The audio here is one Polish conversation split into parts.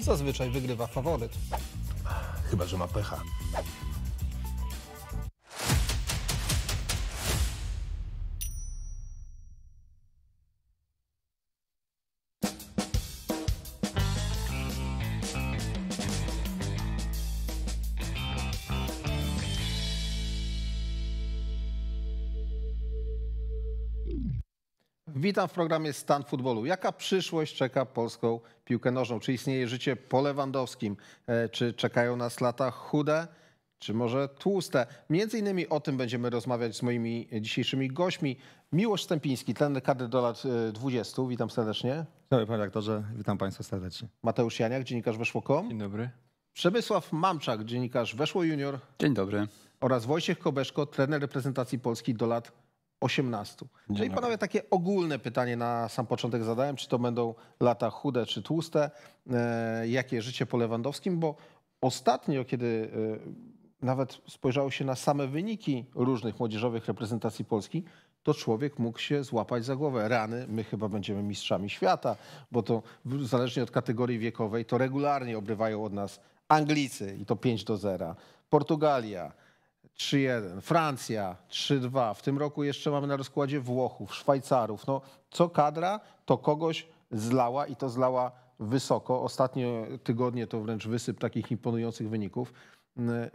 Zazwyczaj wygrywa faworyt. Chyba, że ma pecha. Witam w programie Stan Futbolu. Jaka przyszłość czeka polską piłkę nożną? Czy istnieje życie po Lewandowskim? E, czy czekają nas lata chude? Czy może tłuste? Między innymi o tym będziemy rozmawiać z moimi dzisiejszymi gośćmi. Miłosz Stępiński, trener kadry do lat 20. E, witam serdecznie. Dzień dobry panie redaktorze, witam państwa serdecznie. Mateusz Janiak, dziennikarz Weszło.com. Dzień dobry. Przemysław Mamczak, dziennikarz Weszło Junior. Dzień dobry. Oraz Wojciech Kobeszko, trener reprezentacji Polski do lat 20. 18. Czyli panowie takie ogólne pytanie na sam początek zadałem, czy to będą lata chude czy tłuste, e, jakie życie po Lewandowskim, bo ostatnio, kiedy e, nawet spojrzało się na same wyniki różnych młodzieżowych reprezentacji Polski, to człowiek mógł się złapać za głowę. Rany, my chyba będziemy mistrzami świata, bo to zależnie od kategorii wiekowej, to regularnie obrywają od nas Anglicy i to 5 do 0, Portugalia, 3-1, Francja 3-2. W tym roku jeszcze mamy na rozkładzie Włochów, Szwajcarów. No, co kadra, to kogoś zlała i to zlała wysoko. Ostatnie tygodnie to wręcz wysyp takich imponujących wyników.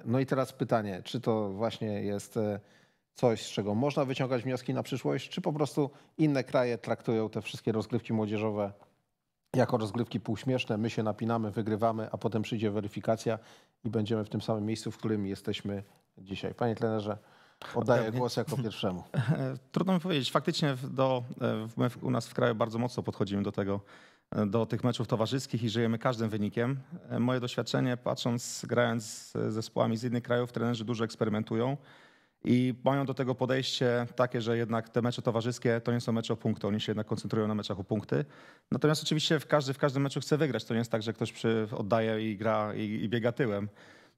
No i teraz pytanie, czy to właśnie jest e, coś, z czego można wyciągać wnioski na przyszłość, czy po prostu inne kraje traktują te wszystkie rozgrywki młodzieżowe jako rozgrywki półśmieszne. My się napinamy, wygrywamy, a potem przyjdzie weryfikacja i będziemy w tym samym miejscu, w którym jesteśmy dzisiaj? Panie trenerze, oddaję głos jako pierwszemu. Trudno mi powiedzieć. Faktycznie do, my u nas w kraju bardzo mocno podchodzimy do tego, do tych meczów towarzyskich i żyjemy każdym wynikiem. E, moje doświadczenie, patrząc, grając z zespołami z innych krajów, trenerzy dużo eksperymentują i mają do tego podejście takie, że jednak te mecze towarzyskie to nie są mecze o punkty, oni się jednak koncentrują na meczach o punkty. Natomiast oczywiście w, każdy, w każdym meczu chce wygrać, to nie jest tak, że ktoś przy, oddaje i gra i, i biega tyłem.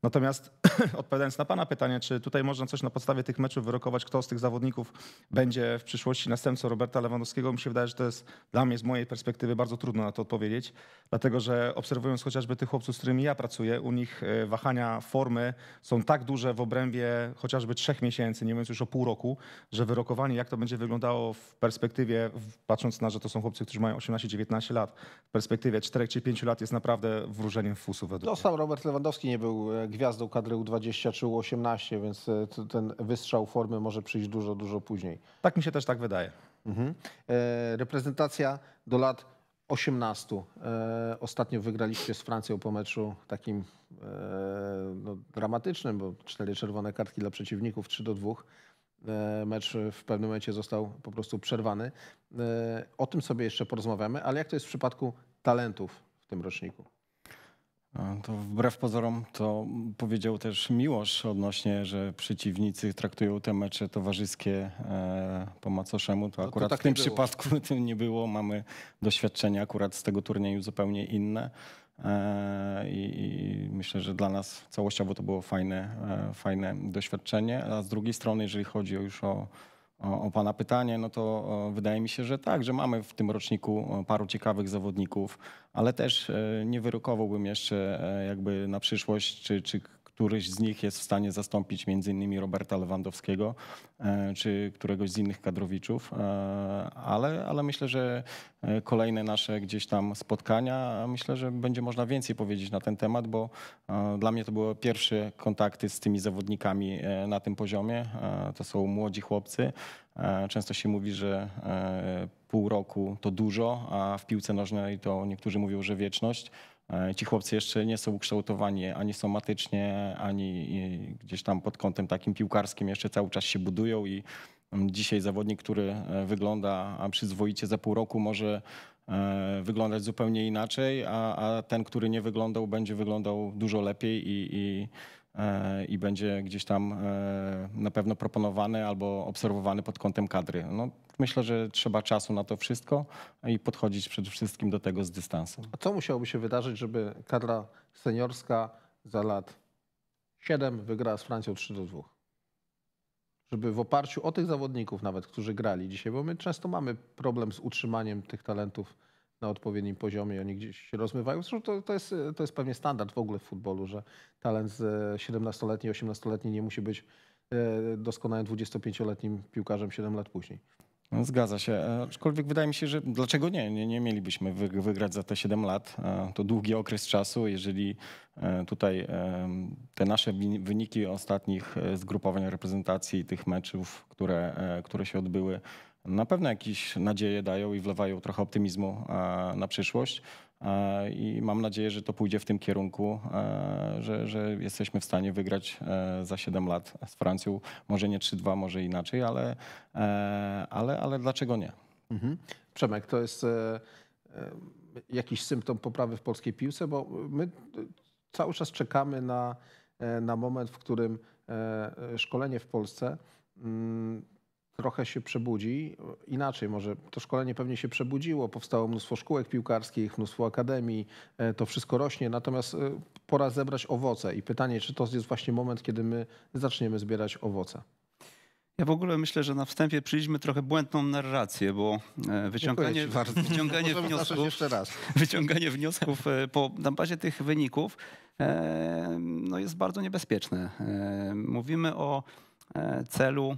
Natomiast odpowiadając na Pana pytanie, czy tutaj można coś na podstawie tych meczów wyrokować, kto z tych zawodników będzie w przyszłości następcą Roberta Lewandowskiego, mi się wydaje, że to jest dla mnie z mojej perspektywy bardzo trudno na to odpowiedzieć, dlatego że obserwując chociażby tych chłopców, z którymi ja pracuję, u nich e, wahania formy są tak duże w obrębie chociażby trzech miesięcy, nie mówiąc już o pół roku, że wyrokowanie, jak to będzie wyglądało w perspektywie, patrząc na, że to są chłopcy, którzy mają 18-19 lat, w perspektywie 4 czy 5 lat jest naprawdę wróżeniem w mnie. No sam Robert Lewandowski nie był e, gwiazdą kadry U20 czy U18, więc e, ten wystrzał formy może przyjść dużo, dużo później. Tak mi się też tak wydaje. Mhm. E, reprezentacja do lat 18. E, ostatnio wygraliście z Francją po meczu takim no, dramatycznym, bo cztery czerwone kartki dla przeciwników, 3 do 2 mecz w pewnym momencie został po prostu przerwany. O tym sobie jeszcze porozmawiamy, ale jak to jest w przypadku talentów w tym roczniku? To wbrew pozorom to powiedział też Miłosz odnośnie, że przeciwnicy traktują te mecze towarzyskie e, po macoszemu. To, akurat to tak w tym przypadku tym nie było. Mamy doświadczenia akurat z tego turnieju zupełnie inne. E, I, myślę, że dla nas całościowo to było fajne, e, fajne doświadczenie. A z drugiej strony, jeżeli chodzi już o o, o Pana pytanie, no to wydaje mi się, że tak, że mamy w tym roczniku paru ciekawych zawodników, ale też e, nie wyrokowałbym jeszcze e, jakby na przyszłość, czy, czy któryś z nich jest w stanie zastąpić między innymi Roberta Lewandowskiego e, czy któregoś z innych kadrowiczów, e, ale, ale myślę, że e, kolejne nasze gdzieś tam spotkania, myślę, że będzie można więcej powiedzieć na ten temat, bo dla mnie to były pierwsze kontakty z tymi zawodnikami na tym poziomie. To są młodzi chłopcy. Często się mówi, że pół roku to dużo, a w piłce nożnej to niektórzy mówią, że wieczność. E, ci chłopcy jeszcze nie są ukształtowani ani somatycznie, ani gdzieś tam pod kątem takim piłkarskim, jeszcze cały czas się budują i mm, dzisiaj zawodnik, który e, wygląda przyzwoicie za pół roku może e, wyglądać zupełnie inaczej, a, a ten, który nie wyglądał, będzie wyglądał dużo lepiej i, i E, i będzie gdzieś tam e, na pewno proponowany albo obserwowany pod kątem kadry. No, myślę, że trzeba czasu na to wszystko i podchodzić przede wszystkim do tego z dystansem. A co musiałoby się wydarzyć, żeby kadra seniorska za lat 7 wygrała z Francją 3 do 2? Żeby w oparciu o tych zawodników nawet, którzy grali dzisiaj, bo my często mamy problem z utrzymaniem tych talentów na odpowiednim poziomie, oni gdzieś się rozmywają. Zresztą to, to, jest, to jest pewnie standard w ogóle w futbolu, że talent z 17-letni, e, 18-letni nie musi być e, doskonałym 25-letnim piłkarzem 7 lat później. No, zgadza się. E, aczkolwiek wydaje mi się, że dlaczego nie? Nie, nie mielibyśmy wygrać za te 7 lat. To długi okres czasu. Jeżeli tutaj te nasze wyniki ostatnich zgrupowań reprezentacji, tych meczów, które, które się odbyły, na pewno jakieś nadzieje dają i wlewają trochę optymizmu e, na przyszłość. E, I mam nadzieję, że to pójdzie w tym kierunku, e, że, że jesteśmy w stanie wygrać za 7 lat z Francją. Może nie 3-2, może inaczej, ale, ale, ale dlaczego nie? Mhm. Przemek, to jest jakiś symptom poprawy w polskiej piłce, bo my cały czas czekamy na, na moment, w którym szkolenie w Polsce mm, trochę się przebudzi. Inaczej może to szkolenie pewnie się przebudziło, powstało mnóstwo szkółek piłkarskich, mnóstwo akademii, e, to wszystko rośnie, natomiast e, pora zebrać owoce i pytanie, czy to jest właśnie moment, kiedy my zaczniemy zbierać owoce. Ja w ogóle myślę, że na wstępie przyjęliśmy trochę błędną narrację, bo e, wyciąganie, wyciąganie wniosków, wyciąganie wniosków po, na bazie tych wyników no jest bardzo niebezpieczne. Mówimy o celu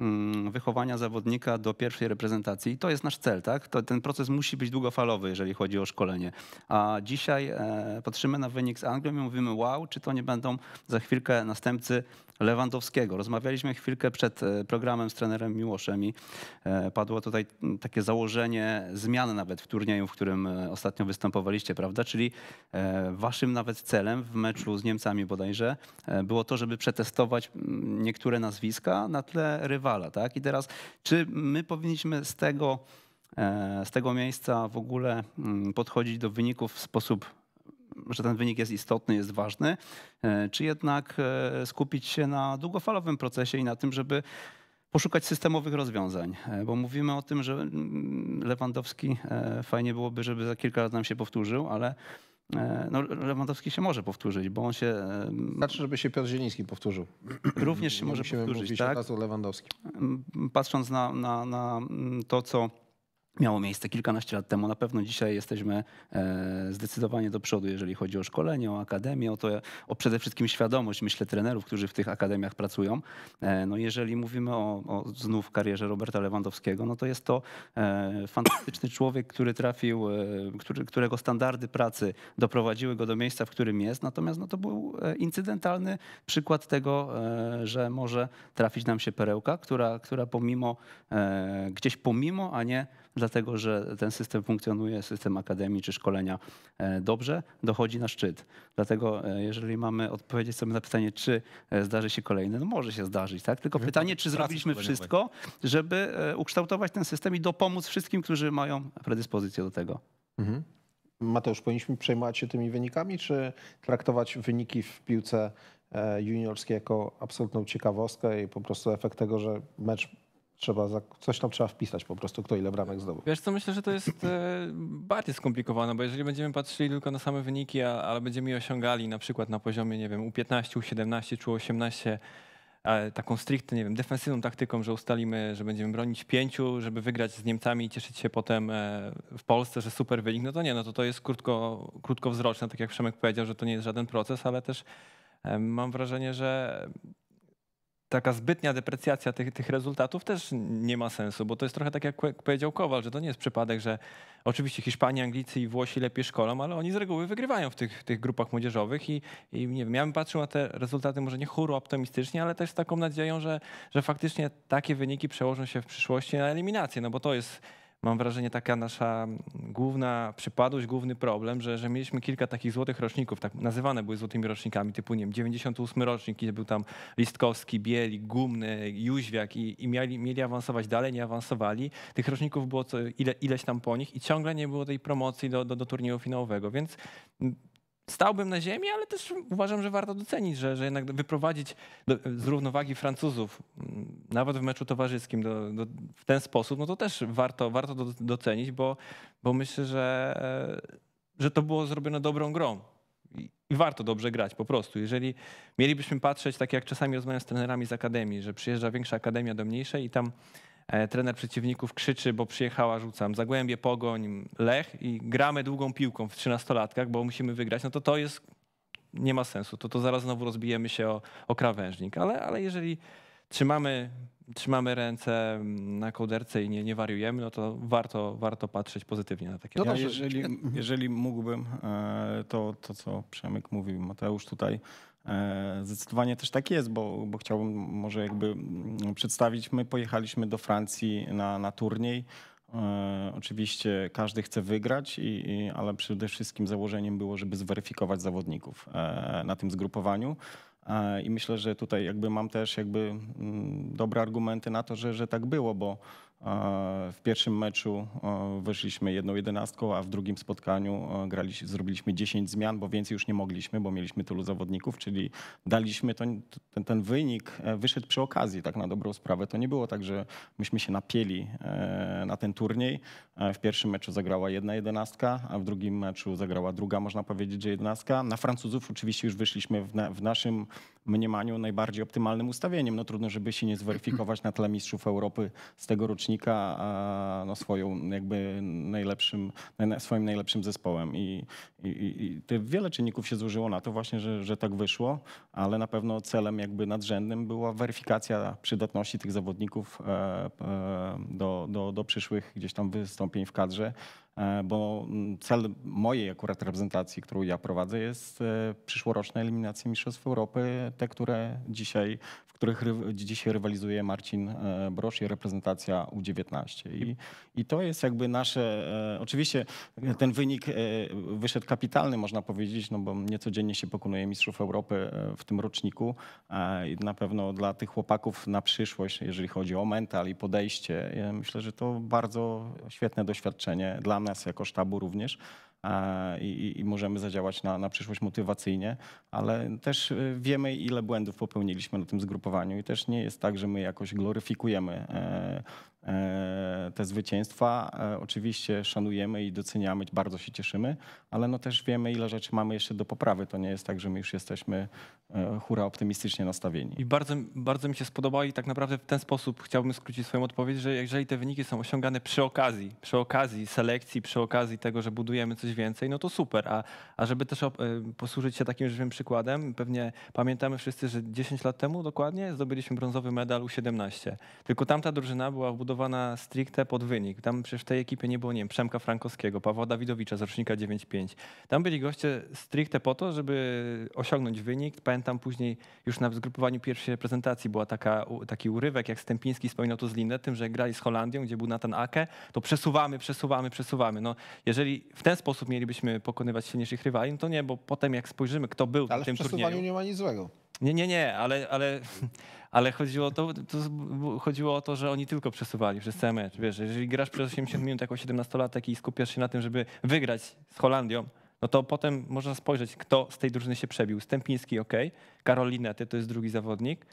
Mm, wychowania zawodnika do pierwszej reprezentacji. I to jest nasz cel, tak? To, ten proces musi być długofalowy, jeżeli chodzi o szkolenie. A dzisiaj e, patrzymy na wynik z Anglią i mówimy, wow, czy to nie będą za chwilkę następcy Lewandowskiego. Rozmawialiśmy chwilkę przed e, programem z trenerem Miłoszem i e, padło tutaj takie założenie zmian nawet w turnieju, w którym e, ostatnio występowaliście, prawda? Czyli waszym nawet celem w meczu z Niemcami bodajże było to, żeby przetestować niektóre nazwiska na tle rywala, tak? I teraz czy my powinniśmy z tego z tego miejsca w ogóle podchodzić do wyników w sposób że ten wynik jest istotny, jest ważny, e, czy jednak e, skupić się na długofalowym procesie i na tym, żeby poszukać systemowych rozwiązań, e, bo mówimy o tym, że mm, Lewandowski fajnie byłoby, żeby za kilka lat nam się powtórzył, ale no, Lewandowski się może powtórzyć, bo on się. Znaczy, żeby się Piotr Zieliński powtórzył. Również się może Musimy powtórzyć. tak? Lewandowski. Patrząc na, na, na mm, to, co miało miejsce kilkanaście lat temu. Na pewno dzisiaj jesteśmy e, zdecydowanie do przodu, jeżeli chodzi o szkolenie, o akademię, o, to, o przede wszystkim świadomość, myślę, trenerów, którzy w tych akademiach pracują. E, no jeżeli mówimy o, o znów karierze Roberta Lewandowskiego, no to jest to e, fantastyczny człowiek, który trafił, który, którego standardy pracy doprowadziły go do miejsca, w którym jest. Natomiast no to był incydentalny przykład tego, że może trafić nam się perełka, która, która pomimo, gdzieś pomimo, a nie dlatego że ten system funkcjonuje, system akademii czy szkolenia e, dobrze, dochodzi na szczyt. Dlatego e, jeżeli mamy odpowiedzieć sobie na pytanie, czy e, zdarzy się kolejny, no może się zdarzyć, tak? Tylko pytanie, czy zrobiliśmy wszystko, żeby ukształtować ten system i dopomóc wszystkim, którzy mają predyspozycję do tego. Mhm. Mateusz, powinniśmy przejmować się tymi wynikami, czy traktować wyniki w piłce juniorskiej jako absolutną ciekawostkę i po prostu efekt tego, że mecz trzeba, coś tam trzeba wpisać po prostu, kto ile bramek zdobył. Wiesz co, myślę, że to jest e, bardziej skomplikowane, bo jeżeli będziemy patrzyli tylko na same wyniki, ale będziemy je osiągali na przykład na poziomie, nie wiem, U15, U17 czy U18, taką stricte, nie wiem, defensywną taktyką, że ustalimy, że będziemy bronić pięciu, żeby wygrać z Niemcami i cieszyć się potem e, w Polsce, że super wynik, no to nie, no to to jest krótko, krótkowzroczne, tak jak Przemek powiedział, że to nie jest żaden proces, ale też e, mam wrażenie, że taka zbytnia deprecjacja tych, tych rezultatów też nie ma sensu, bo to jest trochę tak, jak powiedział Kowal, że to nie jest przypadek, że oczywiście Hiszpanie, Anglicy i Włosi lepiej szkolą, ale oni z reguły wygrywają w tych, tych grupach młodzieżowych i, i nie wiem, ja bym patrzył na te rezultaty może nie chóru optymistycznie, ale też z taką nadzieją, że, że faktycznie takie wyniki przełożą się w przyszłości na eliminację, no bo to jest mam wrażenie, taka nasza główna przypadłość, główny problem, że, że mieliśmy kilka takich złotych roczników, tak nazywane były złotymi rocznikami, typu nie wiem, 98 rocznik, gdzie był tam Listkowski, Bielik, Gumny, Jóźwiak i, i mieli, mieli awansować dalej, nie awansowali. Tych roczników było co, ile, ileś tam po nich i ciągle nie było tej promocji do, do, do turnieju finałowego, więc stałbym na ziemi, ale też uważam, że warto docenić, że, że jednak wyprowadzić do, z równowagi Francuzów, mm, nawet w meczu towarzyskim do, do, w ten sposób, no to też warto, warto docenić, bo, bo myślę, że, że to było zrobione dobrą grą. I warto dobrze grać po prostu. Jeżeli mielibyśmy patrzeć, tak jak czasami rozmawiam z trenerami z akademii, że przyjeżdża większa akademia do mniejszej i tam E, trener przeciwników krzyczy, bo przyjechała, rzucam, Zagłębie, Pogoń, Lech i gramy długą piłką w 13-latkach, bo musimy wygrać, no to to jest, nie ma sensu. To, to zaraz znowu rozbijemy się o, o krawężnik. Ale, ale jeżeli trzymamy, trzymamy ręce na kołderce i nie, nie wariujemy, no to warto, warto patrzeć pozytywnie na takie... Ja, no jeżeli, jeżeli mógłbym, e, to, to co Przemek mówił, Mateusz tutaj, E, zdecydowanie też tak jest, bo, bo chciałbym może jakby mm, przedstawić. My pojechaliśmy do Francji na, na turniej. E, oczywiście każdy chce wygrać, i, i, ale przede wszystkim założeniem było, żeby zweryfikować zawodników e, na tym zgrupowaniu. I myślę, że tutaj jakby mam też jakby mm, dobre argumenty na to, że, że tak było, bo w pierwszym meczu wyszliśmy jedną jedenastką, a w drugim spotkaniu graliśmy, zrobiliśmy 10 zmian, bo więcej już nie mogliśmy, bo mieliśmy tylu zawodników, czyli daliśmy to, ten, ten, wynik, e, wyszedł przy okazji tak na dobrą sprawę. To nie było tak, że myśmy się napieli e, na ten turniej. E, w pierwszym meczu zagrała jedna jedenastka, a w drugim meczu zagrała druga, można powiedzieć, że jedenastka. Na Francuzów oczywiście już wyszliśmy w, na, w naszym mniemaniu najbardziej optymalnym ustawieniem. No trudno, żeby się nie zweryfikować na tle Mistrzów Europy z tego rocznika rzemieślnika no, swoją jakby najlepszym, swoim najlepszym zespołem. I, i, i wiele czynników się złożyło na to właśnie, że, że tak wyszło, ale na pewno celem jakby nadrzędnym była weryfikacja przydatności tych zawodników e, e, do, do, do przyszłych gdzieś tam wystąpień w kadrze. E, bo mm, cel mojej akurat reprezentacji, którą ja prowadzę, jest e, przyszłoroczne eliminacje Mistrzostw Europy, te, które dzisiaj, w których dzisiaj rywalizuje Marcin e, Brosz i reprezentacja U19. I, I to jest jakby nasze, oczywiście ten wynik wyszedł kapitalny, można powiedzieć, no bo niecodziennie się pokonuje Mistrzów Europy w tym roczniku i na pewno dla tych chłopaków na przyszłość, jeżeli chodzi o mental i podejście, myślę, że to bardzo świetne doświadczenie dla mnie nas jako sztabu również. E, I, i, możemy zadziałać na, na przyszłość motywacyjnie, ale też e, wiemy, ile błędów popełniliśmy na tym zgrupowaniu i też nie jest tak, że my jakoś gloryfikujemy e, E, te zwycięstwa. E, oczywiście szanujemy i doceniamy, bardzo się cieszymy, ale no też wiemy, ile rzeczy mamy jeszcze do poprawy. To nie jest tak, że my już jesteśmy e, hura optymistycznie nastawieni. I bardzo, bardzo mi się spodobało i tak naprawdę w ten sposób chciałbym skrócić swoją odpowiedź, że jeżeli te wyniki są osiągane przy okazji, przy okazji selekcji, przy okazji tego, że budujemy coś więcej, no to super. A, a żeby też posłużyć się takim żywym przykładem, pewnie pamiętamy wszyscy, że 10 lat temu dokładnie zdobyliśmy brązowy medal U17. Tylko tamta drużyna była w budowie budowana stricte pod wynik. Tam przecież w tej ekipie nie było, nie wiem, Przemka Frankowskiego, Pawła Dawidowicza z rocznika 9.5. Tam byli goście stricte po to, żeby osiągnąć wynik. Pamiętam później już na zgrupowaniu pierwszej reprezentacji była taka, taki urywek, jak Stępiński wspominał to z Linetem, że grali z Holandią, gdzie był Nathan Ake, to przesuwamy, przesuwamy, przesuwamy. No, jeżeli w ten sposób mielibyśmy pokonywać silniejszych rywali, no to nie, bo potem jak spojrzymy, kto był Ale w tym w przesuwaniu turnieju, nie ma nic złego. Nie, nie, nie, ale, ale, ale chodziło, o to, to, chodziło o to, że oni tylko przesuwali przez cały mecz. Wiesz, jeżeli grasz przez 80 minut jako 17-latek i skupiasz się na tym, żeby wygrać z Holandią, no to potem można spojrzeć, kto z tej drużyny się przebił. Stępiński, ok, Karolina, ty to jest drugi zawodnik.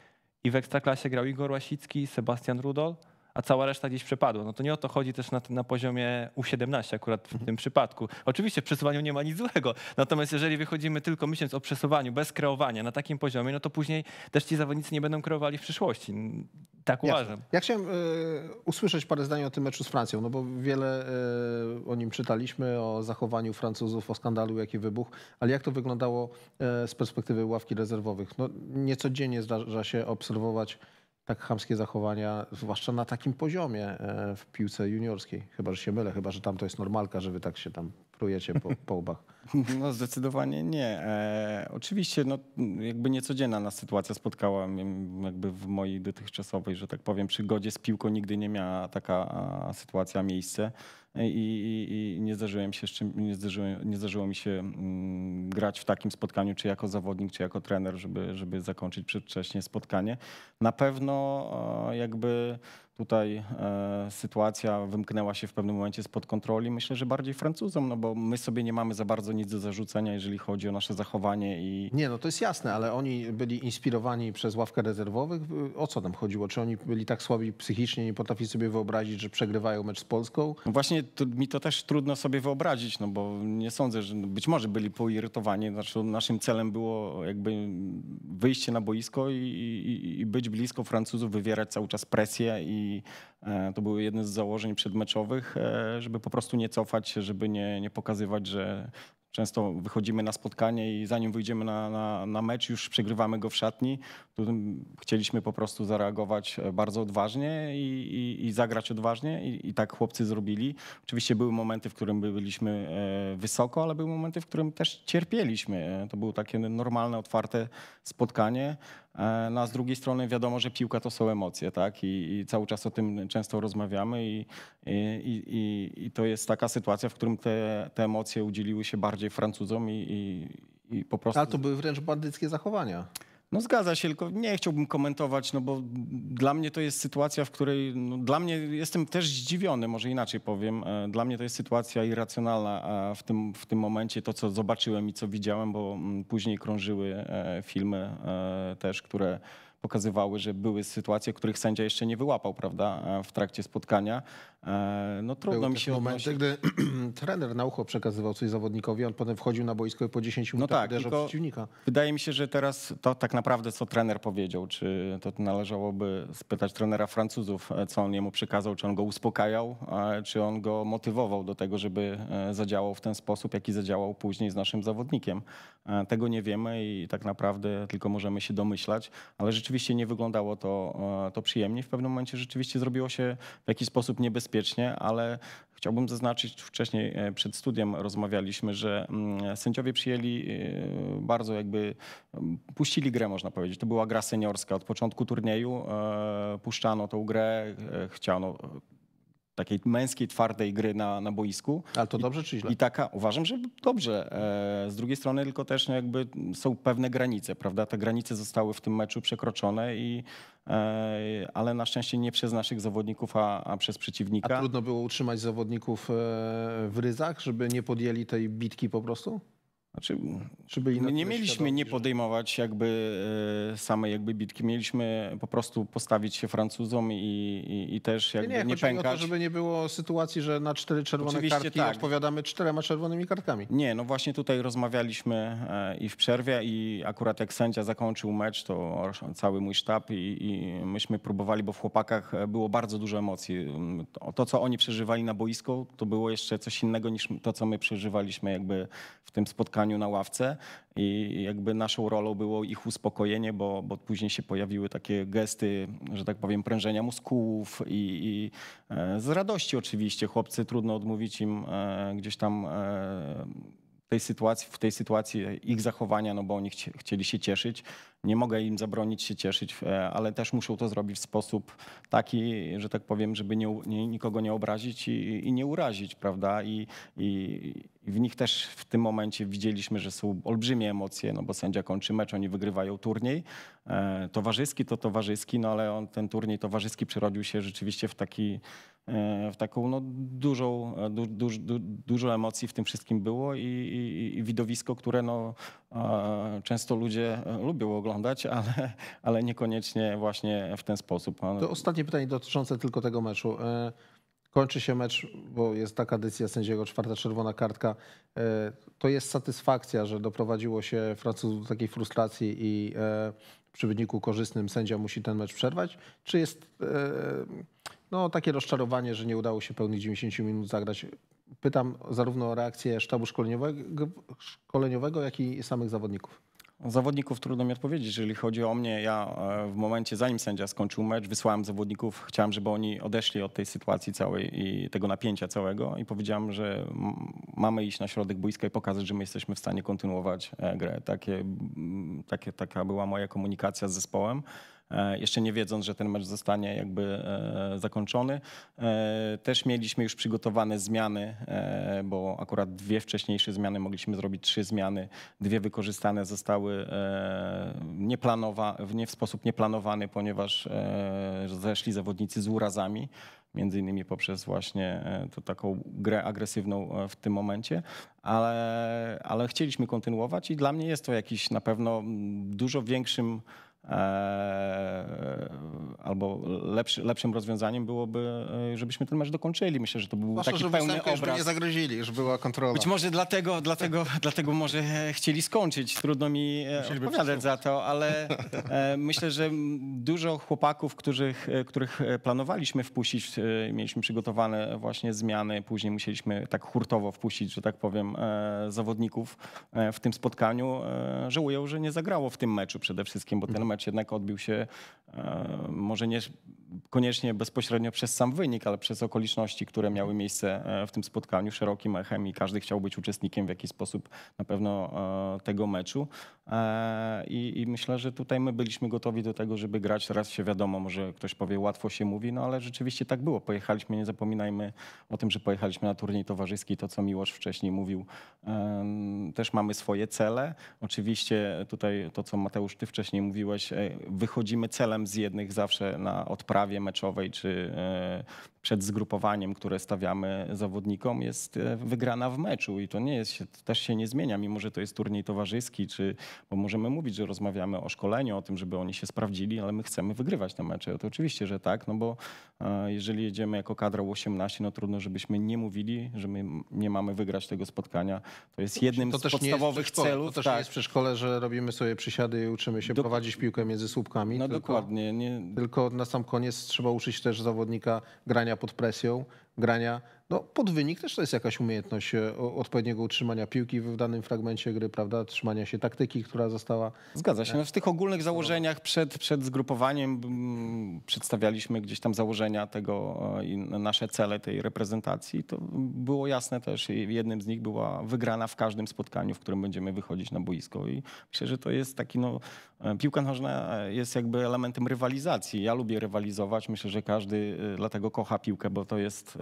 I w Ekstraklasie grał Igor Łasicki, Sebastian Rudol, a cała reszta gdzieś przepadła. No to nie o to chodzi też na, na poziomie U17 akurat w mhm. tym przypadku. Oczywiście w przesuwaniu nie ma nic złego, natomiast jeżeli wychodzimy tylko myśląc o przesuwaniu, bez kreowania na takim poziomie, no to później też ci zawodnicy nie będą kreowali w przyszłości. Tak Jasne. uważam. Ja chciałem y, usłyszeć parę zdań o tym meczu z Francją, no bo wiele y, o nim czytaliśmy, o zachowaniu Francuzów, o skandalu, jaki wybuchł, ale jak to wyglądało y, z perspektywy ławki rezerwowych? No, niecodziennie zdarza się obserwować tak chamskie zachowania, zwłaszcza na takim poziomie e, w piłce juniorskiej. Chyba, że się mylę, chyba, że tam to jest normalka, że wy tak się tam plujecie po, po łbach. No zdecydowanie nie. E, oczywiście no, jakby niecodzienna nas sytuacja spotkała jakby w mojej dotychczasowej, że tak powiem, przygodzie z piłką nigdy nie miała taka sytuacja miejsce i, i nie, zdarzyłem się, nie, zdarzyło, nie zdarzyło mi się mm, grać w takim spotkaniu, czy jako zawodnik, czy jako trener, żeby, żeby zakończyć przedwcześnie spotkanie. Na pewno e, jakby tutaj e, sytuacja wymknęła się w pewnym momencie spod kontroli. Myślę, że bardziej Francuzom, no bo my sobie nie mamy za bardzo nic do zarzucenia, jeżeli chodzi o nasze zachowanie i... Nie, no to jest jasne, ale oni byli inspirowani przez ławkę rezerwowych. O co tam chodziło? Czy oni byli tak słabi psychicznie, nie potrafili sobie wyobrazić, że przegrywają mecz z Polską? No właśnie to, mi to też trudno sobie wyobrazić, no bo nie sądzę, że być może byli poirytowani. Znaczy, naszym celem było jakby wyjście na boisko i, i, i być blisko Francuzów, wywierać cały czas presję i i e, to były jedne z założeń przedmeczowych, e, żeby po prostu nie cofać się, żeby nie, nie pokazywać, że Często wychodzimy na spotkanie i zanim wyjdziemy na, na, na, mecz, już przegrywamy go w szatni. Tu chcieliśmy po prostu zareagować e, bardzo odważnie i, i, i zagrać odważnie, I, I, tak chłopcy zrobili. Oczywiście były momenty, w którym byliśmy wysoko, ale były momenty, w którym też cierpieliśmy. To było takie normalne, otwarte spotkanie. E, no a z drugiej strony wiadomo, że piłka to są emocje, tak? I, i cały czas o tym często rozmawiamy i, i, i to jest taka sytuacja, w którym te, te emocje udzieliły się bardziej Francuzom i, po prostu... Ale to były wręcz bandyckie zachowania. No zgadza się, tylko nie chciałbym komentować, no bo dla mnie to jest sytuacja, w której, no, dla mnie jestem też zdziwiony, może inaczej powiem, e, dla mnie to jest sytuacja irracjonalna w tym, w tym momencie, to co zobaczyłem i co widziałem, bo mm, później krążyły e, filmy e, też, które pokazywały, że były sytuacje, których sędzia jeszcze nie wyłapał, prawda, w trakcie spotkania. E, no trudno Był mi się momenty, gdy trener na ucho przekazywał coś zawodnikowi, on potem wchodził na boisko i po 10 no minutach no tak, uderzał przeciwnika. Wydaje mi się, że teraz to tak naprawdę co trener powiedział, czy to należałoby spytać trenera Francuzów, e, co on jemu przekazał, czy on go uspokajał, e, czy on go motywował do tego, żeby zadziałał w ten sposób, jaki zadziałał później z naszym zawodnikiem. Tego nie wiemy i tak naprawdę tylko możemy się domyślać, ale rzeczywiście nie wyglądało to, to przyjemnie. W pewnym momencie rzeczywiście zrobiło się w jakiś sposób niebezpieczne bezpiecznie, ale Chciałbym zaznaczyć, wcześniej e, przed studiem rozmawialiśmy, że mm, sędziowie przyjęli e, bardzo jakby, mm, puścili grę można powiedzieć. To była gra seniorska. Od początku turnieju e, puszczano tą grę, chciano takiej męskiej, twardej gry na, na boisku. Ale to dobrze czy źle? I taka, uważam, że dobrze. E, z drugiej strony tylko też no, jakby są pewne granice, prawda? Te granice zostały w tym meczu przekroczone i e, ale na szczęście nie przez naszych zawodników, a, a przez przeciwnika. A trudno było utrzymać zawodników e, w ryzach, żeby nie podjęli tej bitki po prostu? Znaczy, nie, nie mieliśmy nie podejmować jakby e, samej jakby bitki, mieliśmy po prostu postawić się Francuzom i, i, i też jakby nie, nie, nie pękać. Nie, żeby nie było sytuacji, że na cztery czerwone Oczywiście kartki tak. odpowiadamy czterema czerwonymi kartkami. Nie, no właśnie tutaj rozmawialiśmy e, i w przerwie i akurat jak sędzia zakończył mecz, to cały mój sztab i, i myśmy próbowali, bo w chłopakach e, było bardzo dużo emocji. To, mm, to, co oni przeżywali na boisku, to było jeszcze coś innego niż to, co my przeżywaliśmy jakby w tym spotkaniu spotkaniu na ławce i jakby naszą rolą było ich uspokojenie, bo, bo później się pojawiły takie gesty, że tak powiem, prężenia muskułów i, i e, z radości oczywiście. Chłopcy, trudno odmówić im e, gdzieś tam e, tej sytuacji, w tej sytuacji ich zachowania, no bo oni chci, chcieli się cieszyć. Nie mogę im zabronić się cieszyć, ale też muszą to zrobić w sposób taki, że tak powiem, żeby nie, nie nikogo nie obrazić i, i nie urazić, prawda? I, i, w nich też w tym momencie widzieliśmy, że są olbrzymie emocje, no bo sędzia kończy mecz, oni wygrywają turniej. E, towarzyski to towarzyski, no ale on, ten turniej towarzyski przerodził się rzeczywiście w, taki, e, w taką no, dużą, e, du, du, du, dużo emocji w tym wszystkim było i, i, i widowisko, które no, e, często ludzie e, lubią oglądać, ale, ale niekoniecznie właśnie w ten sposób. To ostatnie pytanie dotyczące tylko tego meczu kończy się mecz, bo jest taka decyzja sędziego, czwarta czerwona kartka. E, to jest satysfakcja, że doprowadziło się Francuzów do takiej frustracji i e, przy wyniku korzystnym sędzia musi ten mecz przerwać? Czy jest e, no, takie rozczarowanie, że nie udało się pełnych 90 minut zagrać? Pytam zarówno o reakcję sztabu szkoleniowego, szkoleniowego jak i samych zawodników. Zawodników trudno mi odpowiedzieć. Jeżeli chodzi o mnie, ja e, w momencie, zanim sędzia skończył mecz, wysłałem zawodników, chciałem, żeby oni odeszli od tej sytuacji całej i tego napięcia całego i powiedziałem, że mamy iść na środek boiska i pokazać, że my jesteśmy w stanie kontynuować e, grę. Takie, takie, taka była moja komunikacja z zespołem. E, jeszcze nie wiedząc, że ten mecz zostanie jakby e, zakończony. E, też mieliśmy już przygotowane zmiany, bo akurat dwie wcześniejsze zmiany mogliśmy zrobić, trzy zmiany. Dwie wykorzystane zostały nieplanowa, nie w sposób nieplanowany, ponieważ zeszli zawodnicy z urazami między innymi poprzez właśnie to taką grę agresywną w tym momencie, ale, ale chcieliśmy kontynuować i dla mnie jest to jakiś na pewno dużo większym Eee, albo lepszy, lepszym rozwiązaniem byłoby, e, żebyśmy ten mecz dokończyli. Myślę, że to był taki że pełny obraz. Żeby nie zagrozili, że była kontrola. Być może dlatego, dlatego, dlatego może e, chcieli skończyć. Trudno mi e, Musieliby odpowiadać za to, ale myślę, że dużo chłopaków, których, których planowaliśmy wpuścić, mieliśmy przygotowane właśnie zmiany, później musieliśmy tak hurtowo wpuścić, że tak powiem, zawodników w tym spotkaniu. Żałują, że nie zagrało w tym meczu przede wszystkim, bo ten mhm. mecz mecz jednak odbił się e, może nie koniecznie bezpośrednio przez sam wynik, ale przez okoliczności, które miały miejsce e, w tym spotkaniu szerokim echem i każdy chciał być uczestnikiem w jakiś sposób na pewno e, tego meczu. I, I, myślę, że tutaj my byliśmy gotowi do tego, żeby grać. Teraz się wiadomo, może ktoś powie, łatwo się mówi, no ale rzeczywiście tak było. Pojechaliśmy, nie zapominajmy o tym, że pojechaliśmy na turniej towarzyski, to co Miłosz wcześniej mówił. Też mamy swoje cele. Oczywiście tutaj to, co Mateusz, ty wcześniej mówiłeś, E, wychodzimy celem z jednych zawsze na odprawie meczowej czy e, przed zgrupowaniem, które stawiamy zawodnikom, jest e, wygrana w meczu i to nie jest, też się nie zmienia, mimo że to jest turniej towarzyski, czy, bo możemy mówić, że rozmawiamy o szkoleniu, o tym, żeby oni się sprawdzili, ale my chcemy wygrywać te mecze. To oczywiście, że tak, no bo e, jeżeli jedziemy jako kadra U18, no trudno, żebyśmy nie mówili, że my nie mamy wygrać tego spotkania. To jest jednym to z podstawowych celów. To też tak. nie jest przy szkole, tak. że robimy sobie przysiady i uczymy się Dok prowadzić piłkę między słupkami. No tylko, dokładnie. Nie... Tylko na sam koniec trzeba uczyć też zawodnika grania pod presją grania no, pod wynik też to jest jakaś umiejętność e, odpowiedniego utrzymania piłki w danym fragmencie gry, prawda? Trzymania się taktyki, która została. Zgadza się. No, w tych ogólnych założeniach przed, przed zgrupowaniem przedstawialiśmy gdzieś tam założenia tego e, i nasze cele tej reprezentacji. To było jasne też. Jednym z nich była wygrana w każdym spotkaniu, w którym będziemy wychodzić na boisko. I myślę, że to jest taki, no, e, piłka nożna jest jakby elementem rywalizacji. Ja lubię rywalizować. Myślę, że każdy dlatego kocha piłkę, bo to jest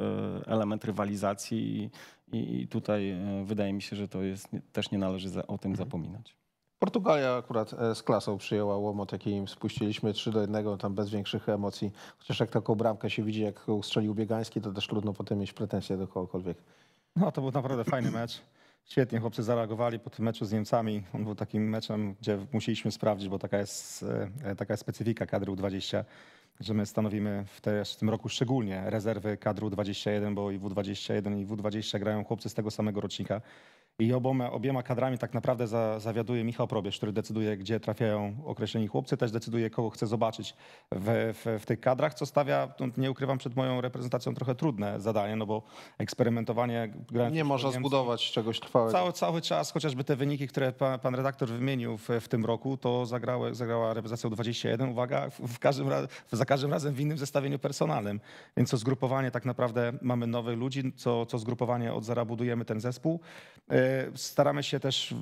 element element rywalizacji i, i tutaj e, wydaje mi się, że to jest, też nie należy za, o tym mhm. zapominać. Portugalia akurat e, z klasą przyjęła łomot, i im spuściliśmy 3 do 1, tam bez większych emocji. Chociaż jak taką bramkę się widzi, jak ustrzelił Biegański, to też trudno potem mieć pretensje do kogokolwiek. No to był naprawdę fajny mecz. Świetnie chłopcy zareagowali po tym meczu z Niemcami. On był takim meczem, gdzie musieliśmy sprawdzić, bo taka jest, e, taka jest specyfika kadry U20 że my stanowimy w, w tym roku szczególnie rezerwy kadru 21, bo i W21 i W20 grają chłopcy z tego samego rocznika. I oboma, obiema kadrami tak naprawdę za, zawiaduje Michał Probierz, który decyduje, gdzie trafiają określeni chłopcy, też decyduje, kogo chce zobaczyć w, w, w tych kadrach, co stawia, no, nie ukrywam, przed moją reprezentacją trochę trudne zadanie, no bo eksperymentowanie... Nie można zbudować czegoś trwałego. Cały, cały czas, chociażby te wyniki, które pan, pan redaktor wymienił w, w, tym roku, to zagrały, zagrała reprezentacja 21, uwaga, w każdym, za każdym razem w innym zestawieniu personalnym. Więc co zgrupowanie tak naprawdę mamy nowych ludzi, co, co zgrupowanie od zera budujemy ten zespół. E, staramy się też e,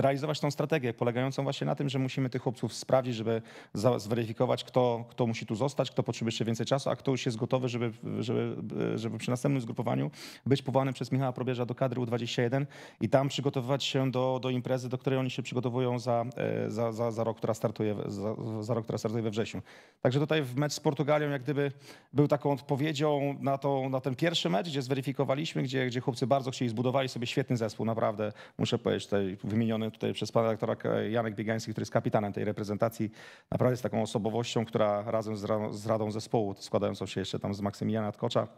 realizować tą strategię polegającą właśnie na tym, że musimy tych chłopców sprawdzić, żeby zweryfikować, kto, kto musi tu zostać, kto potrzebuje jeszcze więcej czasu, a kto już jest gotowy, żeby, żeby, żeby przy następnym zgrupowaniu być powołanym przez Michała Probierza do kadry U21 i tam przygotowywać się do, do imprezy, do której oni się przygotowują za, e, za, za, za, rok, która startuje, za, za rok, która startuje we wrześniu. Także tutaj w mecz z Portugalią jak gdyby był taką odpowiedzią na, to na ten pierwszy mecz, gdzie zweryfikowaliśmy, gdzie, gdzie chłopcy bardzo chcieli, zbudowali sobie świetny zespół zespół naprawdę, muszę powiedzieć, tutaj wymieniony tutaj przez pana doktora Janek Biegański, który jest kapitanem tej reprezentacji, naprawdę jest taką osobowością, która razem z radą zespołu, składającą się jeszcze tam z Maksymiliana Tkocza,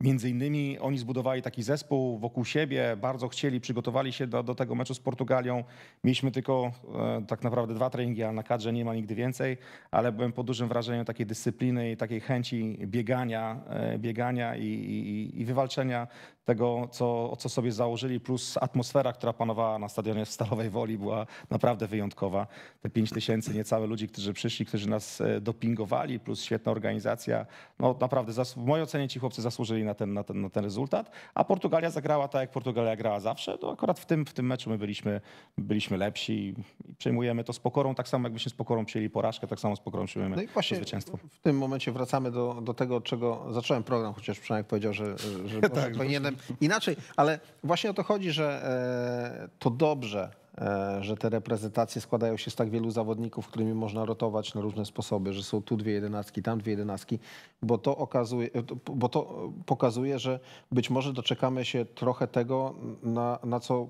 Między innymi oni zbudowali taki zespół wokół siebie, bardzo chcieli, przygotowali się do, do tego meczu z Portugalią. Mieliśmy tylko e, tak naprawdę dwa treningi, a na kadrze nie ma nigdy więcej, ale byłem pod dużym wrażeniem takiej dyscypliny i takiej chęci biegania, e, biegania i, i, i wywalczenia tego, co, o co sobie założyli, plus atmosfera, która panowała na stadionie w Stalowej Woli była naprawdę wyjątkowa. Te 5 tysięcy niecałe ludzi, którzy przyszli, którzy nas e, dopingowali, plus świetna organizacja. No naprawdę, w mojej ocenie ci chłopcy zasłużyli na ten, na ten, na ten rezultat, a Portugalia zagrała tak, jak Portugalia grała zawsze. To akurat w tym, w tym meczu my byliśmy, byliśmy lepsi i, przejmujemy to z pokorą, tak samo jakbyśmy z pokorą przyjęli porażkę, tak samo z pokorą przyjmujemy no i właśnie zwycięstwo. W tym momencie wracamy do, do tego, od czego zacząłem program, chociaż Przemek powiedział, że, że tak, powinienem inaczej, ale właśnie o to chodzi, że e, to dobrze, e, że te reprezentacje składają się z tak wielu zawodników, którymi można rotować na różne sposoby, że są tu dwie jedenastki, tam dwie jedenastki, bo to, okazuje, bo to pokazuje, że być może doczekamy się trochę tego, na, na co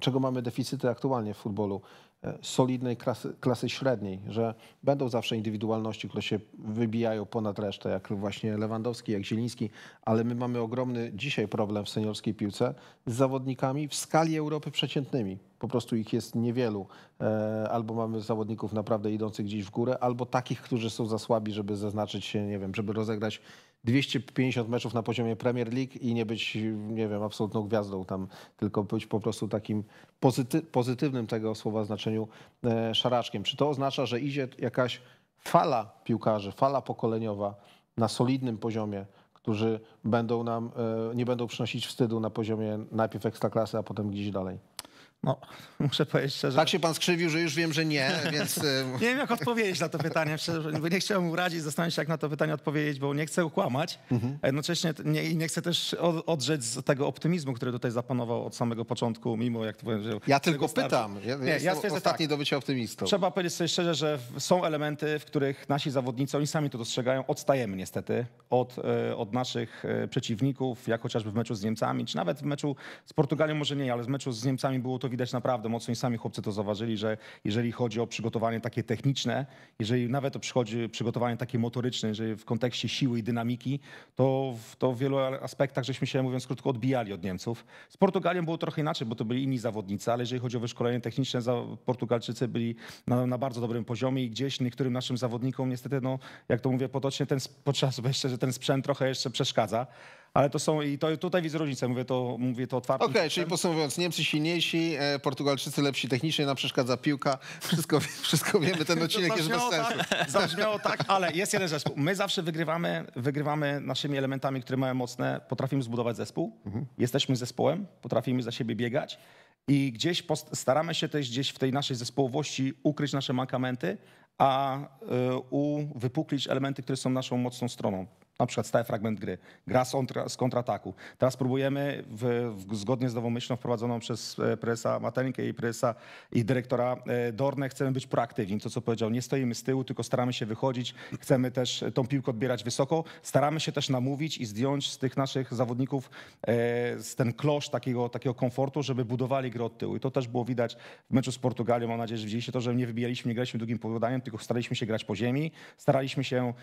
czego mamy deficyty aktualnie w futbolu, E, solidnej klasy, klasy średniej, że będą zawsze indywidualności, które się wybijają ponad resztę, jak właśnie Lewandowski, jak Zieliński, ale my mamy ogromny dzisiaj problem w seniorskiej piłce z zawodnikami w skali Europy przeciętnymi. Po prostu ich jest niewielu. E, albo mamy zawodników naprawdę idących gdzieś w górę, albo takich, którzy są za słabi, żeby zaznaczyć się, nie wiem, żeby rozegrać 250 meczów na poziomie Premier League i nie być, nie wiem, absolutną gwiazdą tam, tylko być po prostu takim pozyty, pozytywnym tego słowa znaczeniu e, szaraczkiem. Czy to oznacza, że idzie jakaś fala piłkarzy, fala pokoleniowa na solidnym poziomie, którzy będą nam, e, nie będą przynosić wstydu na poziomie najpierw ekstraklasy, a potem gdzieś dalej? No, muszę powiedzieć szczerze. Tak się pan skrzywił, że już wiem, że nie, więc... E, nie wiem, jak odpowiedzieć na to pytanie, bo nie chciałem urazić, zastanawiać się, jak na to pytanie odpowiedzieć, bo nie chcę ukłamać, mhm. a e, jednocześnie nie, nie chcę też odrzeć z tego optymizmu, który tutaj zapanował od samego początku, mimo jak to powiem... Że ja tylko pytam, ja, nie, ja ostatni tak, do bycia optymistą. Trzeba powiedzieć sobie szczerze, że są elementy, w których nasi zawodnicy, oni sami to dostrzegają, odstajemy niestety od, e, od naszych przeciwników, jak chociażby w meczu z Niemcami, czy nawet w meczu z Portugalią, może nie, ale w meczu z Niemcami było to to widać naprawdę mocno i sami chłopcy to zauważyli, że jeżeli chodzi o przygotowanie takie techniczne, jeżeli nawet o przygotowanie takie motoryczne, jeżeli w kontekście siły i dynamiki, to w, to w wielu aspektach żeśmy się, mówiąc krótko, odbijali od Niemców. Z Portugalią było trochę inaczej, bo to byli inni zawodnicy, ale jeżeli chodzi o wyszkolenie techniczne, Portugalczycy byli na, na bardzo dobrym poziomie i gdzieś niektórym naszym zawodnikom niestety, no, jak to mówię potocznie, ten, podczas, że ten sprzęt trochę jeszcze przeszkadza. Ale to są, i to, tutaj widzę różnicę, mówię to, mówię to otwarcie. Okej, okay, czyli podsumowując, Niemcy silniejsi, e, Portugalczycy lepsi technicznie, nam przeszkadza piłka, wszystko, wszystko wiemy, ten odcinek jest bez tak, sensu. Tak, zabrzmiało tak, ale jest jeden zespół. My zawsze wygrywamy, wygrywamy naszymi elementami, które mają mocne, potrafimy zbudować zespół, mhm. jesteśmy zespołem, potrafimy za siebie biegać. I gdzieś staramy się też gdzieś w tej naszej zespołowości ukryć nasze mankamenty, a y, uwypuklić elementy, które są naszą mocną stroną na przykład stały fragment gry, gra z, kontra, z kontrataku. Teraz próbujemy w, w, zgodnie z nową myślą wprowadzoną przez e, prezesa Matenkę i prezesa i dyrektora e, Dorne, chcemy być proaktywni, to co powiedział, nie stoimy z tyłu, tylko staramy się wychodzić, chcemy też e, tą piłkę odbierać wysoko, staramy się też namówić i zdjąć z tych naszych zawodników z ten klosz takiego, takiego komfortu, żeby budowali grę od tyłu i to też było widać w meczu z Portugalią, mam nadzieję, że widzieliście to, że nie wybijaliśmy, nie graliśmy długim podaniem, tylko staraliśmy się grać po ziemi, staraliśmy się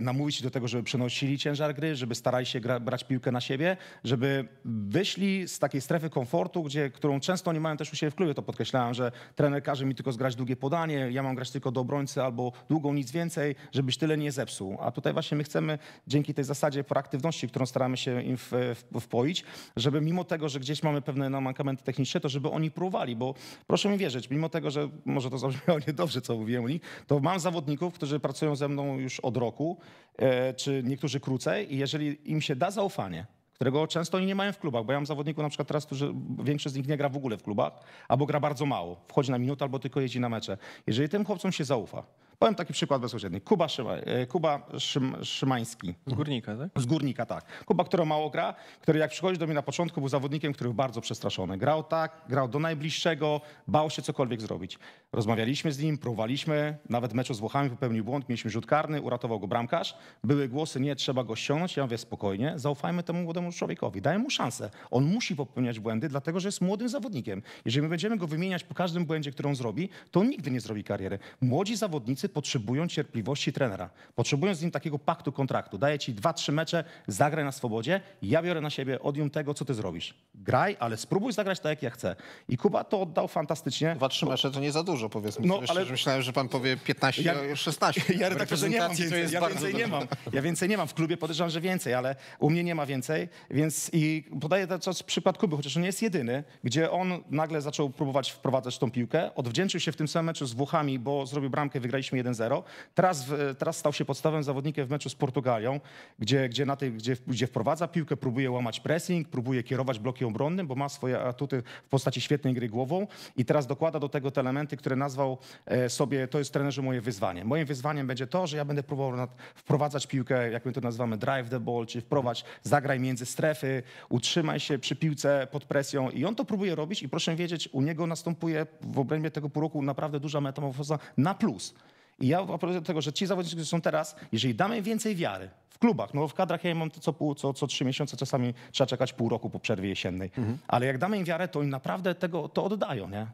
namówić do tego, żeby przenosić narzucili ciężar gry, żeby starali się gra, brać piłkę na siebie, żeby wyszli z takiej strefy komfortu, gdzie, którą często oni mają też u siebie w klubie, to podkreślałem, że trener każe mi tylko zgrać długie podanie, ja mam grać tylko do obrońcy albo długą, nic więcej, żebyś tyle nie zepsuł. A tutaj właśnie my chcemy dzięki tej zasadzie proaktywności, którą staramy się im w, w, wpoić, żeby mimo tego, że gdzieś mamy pewne mankamenty techniczne, to żeby oni próbowali, bo proszę mi wierzyć, mimo tego, że może to zabrzmiało niedobrze, co mówiłem o nich, to mam zawodników, którzy pracują ze mną już od roku, e, czy niektórzy niektórzy krócej i jeżeli im się da zaufanie, którego często oni nie mają w klubach, bo ja mam zawodników na przykład teraz, którzy większość z nich nie gra w ogóle w klubach, albo gra bardzo mało, wchodzi na minutę, albo tylko jeździ na mecze. Jeżeli tym chłopcom się zaufa, Powiem taki przykład bezpośredni. Kuba, Szyma, e, Kuba Szym, Szymański. Z Górnika, tak? Z Górnika, tak. Kuba, który mało gra, który jak przychodzi do mnie na początku, był zawodnikiem, który był bardzo przestraszony. Grał tak, grał do najbliższego, bał się cokolwiek zrobić. Rozmawialiśmy z nim, próbowaliśmy, nawet meczu z Włochami popełnił błąd, mieliśmy rzut karny, uratował go bramkarz. Były głosy, nie, trzeba go ściągnąć. Ja mówię, spokojnie, zaufajmy temu młodemu człowiekowi, dajmy mu szansę. On musi popełniać błędy, dlatego że jest młodym zawodnikiem. Jeżeli my będziemy go wymieniać po każdym błędzie, który on zrobi, to on nigdy nie zrobi kariery. Młodzi zawodnicy potrzebują cierpliwości trenera. Potrzebują z nim takiego paktu kontraktu. Daję ci dwa, trzy mecze, zagraj na swobodzie, ja biorę na siebie odium tego, co ty zrobisz. Graj, ale spróbuj zagrać tak, jak ja chcę. I Kuba to oddał fantastycznie. Dwa, trzy mecze to nie za dużo, powiedzmy no, ale... Myślałem, że pan powie 15, ja, 16. Ja nie mam więcej, ja więcej nie mam. Ja więcej nie mam. W klubie podejrzewam, że więcej, ale u mnie nie ma więcej. Więc i podaję teraz przykład Kuby, chociaż on nie jest jedyny, gdzie on nagle zaczął próbować wprowadzać tą piłkę. Odwdzięczył się w tym samym meczu z Włochami, bo zrobił bramkę, wygraliśmy 1-0. Teraz, teraz stał się podstawowym zawodnikiem w meczu z Portugalią, gdzie, gdzie, na tej, gdzie, gdzie wprowadza piłkę, próbuje łamać pressing, próbuje kierować blokiem obronnym, bo ma swoje atuty w postaci świetnej gry głową i teraz dokłada do tego te elementy, które nazwał e, sobie, to jest trenerze moje wyzwanie. Moim wyzwaniem będzie to, że ja będę próbował wprowadzać piłkę, jak my to nazywamy, drive the ball, czy wprowadź, zagraj między strefy, utrzymaj się przy piłce pod presją i on to próbuje robić i proszę wiedzieć, u niego następuje w obrębie tego pół roku naprawdę duża metamorfoza na plus. I ja do tego, że ci zawodnicy, którzy są teraz, jeżeli damy więcej wiary w klubach, no w kadrach ja mam to co, pół, co, co trzy miesiące, czasami trzeba czekać pół roku po przerwie jesiennej, mhm. ale jak damy im wiarę, to im naprawdę tego, to oddają, nie?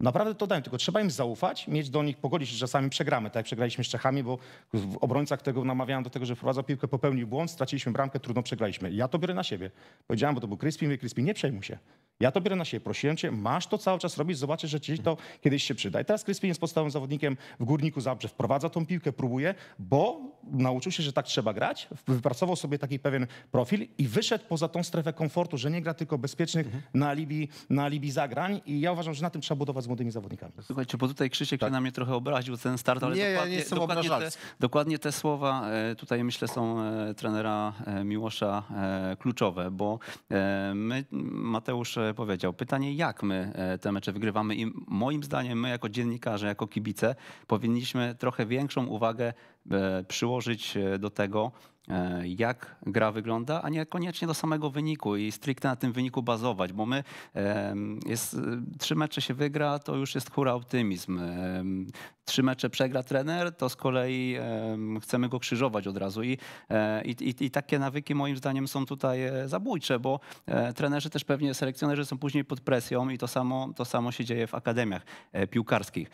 Naprawdę to dają, tylko trzeba im zaufać, mieć do nich, pogodzić że czasami przegramy, tak jak przegraliśmy z Czechami, bo w obrońcach tego namawiałem do tego, że wprowadzał piłkę, popełnił błąd, straciliśmy bramkę, trudno przegraliśmy. Ja to biorę na siebie. Powiedziałem, bo to był Crispin, mówię, Crispin, nie przejmuj się. Ja to biorę na siebie, prosiłem cię, masz to cały czas robić, zobaczysz, że ci to kiedyś się przyda. I teraz Kryspin jest podstawowym zawodnikiem w Górniku Zabrze, wprowadza tą piłkę, próbuje, bo nauczył się, że tak trzeba grać, wypracował sobie taki pewien profil i wyszedł poza tą strefę komfortu, że nie gra tylko bezpiecznych mhm. na, alibi, na alibi zagrań i ja uważam, że na tym trzeba budować z młodymi zawodnikami. Słuchajcie, bo tutaj Krzysiek tak. się na mnie trochę obraził, ten start, ale nie, dokładnie, ja nie dokładnie, te, dokładnie te słowa e, tutaj myślę są e, trenera e, Miłosza kluczowe, bo my, Mateusz powiedział. Pytanie, jak my e, te mecze wygrywamy i moim zdaniem my jako dziennikarze, jako kibice powinniśmy trochę większą uwagę E, przyłożyć e, do tego, e, jak gra wygląda, a niekoniecznie do samego wyniku i stricte na tym wyniku bazować, bo my jest, trzy mecze się wygra, to już jest hura optymizm. Trzy mecze przegra trener, to z kolei chcemy go krzyżować od razu I, i, i, i takie nawyki moim zdaniem są tutaj zabójcze, bo trenerzy też pewnie, selekcjonerzy są później pod presją i to samo, to samo się dzieje w akademiach piłkarskich.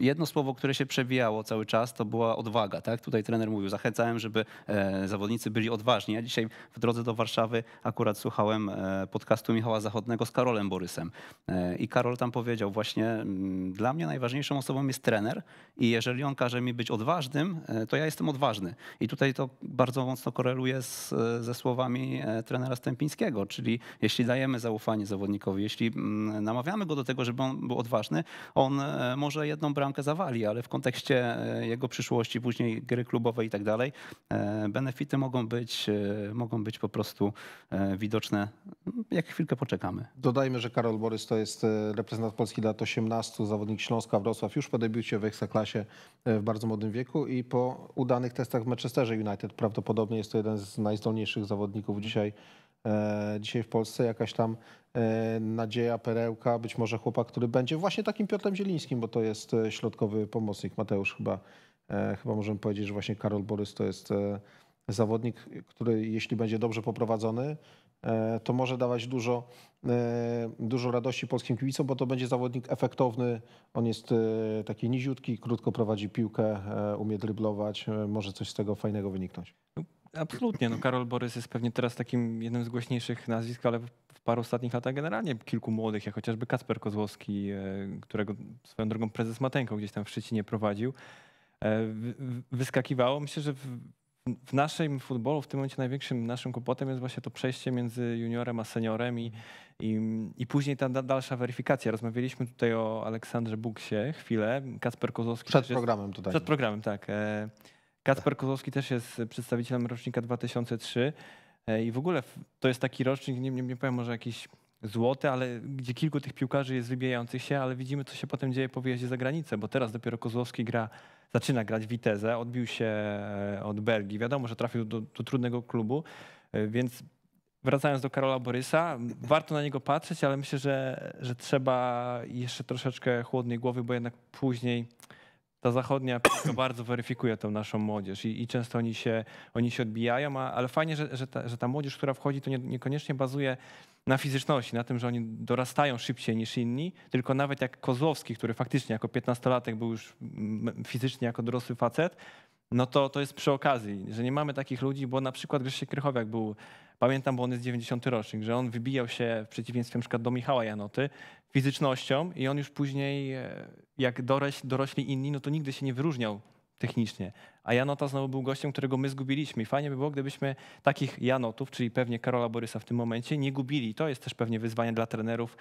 Jedno słowo, które się przewijało cały czas, to była odwaga odwaga. Tak? Tutaj trener mówił, zachęcałem, żeby e, zawodnicy byli odważni. Ja dzisiaj w drodze do Warszawy akurat słuchałem e, podcastu Michała Zachodnego z Karolem Borysem. E, I Karol tam powiedział właśnie, mm, dla mnie najważniejszą osobą jest trener i jeżeli on każe mi być odważnym, to ja jestem odważny. I tutaj to bardzo mocno koreluje z, ze słowami trenera Stępińskiego, czyli jeśli dajemy zaufanie zawodnikowi, jeśli mm, namawiamy go do tego, żeby on był odważny, on może jedną bramkę zawali, ale w kontekście jego przyszłości później wcześniej gry klubowe i tak dalej. E, benefity mogą być, e, mogą być po prostu e, widoczne, jak chwilkę poczekamy. Dodajmy, że Karol Borys to jest reprezentant Polski lat 18, zawodnik Śląska Wrocław, już po debiucie w Ekstraklasie w bardzo młodym wieku i po udanych testach w Manchesterze United prawdopodobnie jest to jeden z najzdolniejszych zawodników dzisiaj dzisiaj w Polsce jakaś tam nadzieja, perełka, być może chłopak, który będzie właśnie takim Piotrem Zielińskim, bo to jest środkowy pomocnik Mateusz chyba E, chyba możemy powiedzieć, że właśnie Karol Borys to jest e, zawodnik, który jeśli będzie dobrze poprowadzony, e, to może dawać dużo, dużo radości polskim kibicom, bo to będzie zawodnik efektowny. On jest taki niziutki, krótko prowadzi piłkę, umie dryblować, może coś z tego fajnego wyniknąć. No, absolutnie. No Karol Borys jest pewnie teraz takim jednym z głośniejszych nazwisk, ale w paru ostatnich latach generalnie kilku młodych, jak chociażby Kasper Kozłowski, którego swoją drogą prezes Mateńko gdzieś tam w Szczecinie prowadził. E, wyskakiwało. Myślę, że w, naszym futbolu w tym momencie największym naszym kłopotem jest właśnie to przejście między juniorem a seniorem i, i, i później ta dalsza weryfikacja. Rozmawialiśmy tutaj o Aleksandrze Buksie chwilę. Kacper Kozłowski... Przed programem jest, tutaj. Przed programem, tak. E, Kacper Kozłowski też jest przedstawicielem rocznika 2003 e, i w ogóle to jest taki rocznik, nie, nie, nie powiem, może jakiś złote, ale gdzie kilku tych piłkarzy jest wybijających się, ale widzimy, co się potem dzieje po wyjeździe za granicę, bo teraz dopiero Kozłowski gra, zaczyna grać Witezę, odbił się e, od Belgii. Wiadomo, że trafił do, do trudnego klubu, e, więc wracając do Karola Borysa, warto na niego patrzeć, ale myślę, że, że trzeba jeszcze troszeczkę chłodnej głowy, bo jednak później ta zachodnia bardzo weryfikuje tą naszą młodzież i, i, często oni się, oni się odbijają, a, ale fajnie, że, że, ta, że ta młodzież, która wchodzi, to nie, niekoniecznie bazuje na fizyczności, na tym, że oni dorastają szybciej niż inni, tylko nawet jak Kozłowski, który faktycznie jako 15-latek był już mm, fizycznie jako dorosły facet, no to to jest przy okazji, że nie mamy takich ludzi, bo na przykład Grzesiek Krychowiak był, pamiętam, bo on jest 90 rocznik, że on wybijał się w przeciwieństwie np. do Michała Janoty fizycznością i on już później, e, jak dorośli, dorośli inni, no to nigdy się nie wyróżniał technicznie. A Janota znowu był gościem, którego my zgubiliśmy. I fajnie by było, gdybyśmy takich Janotów, czyli pewnie Karola Borysa w tym momencie, nie gubili. To jest też pewnie wyzwanie dla trenerów,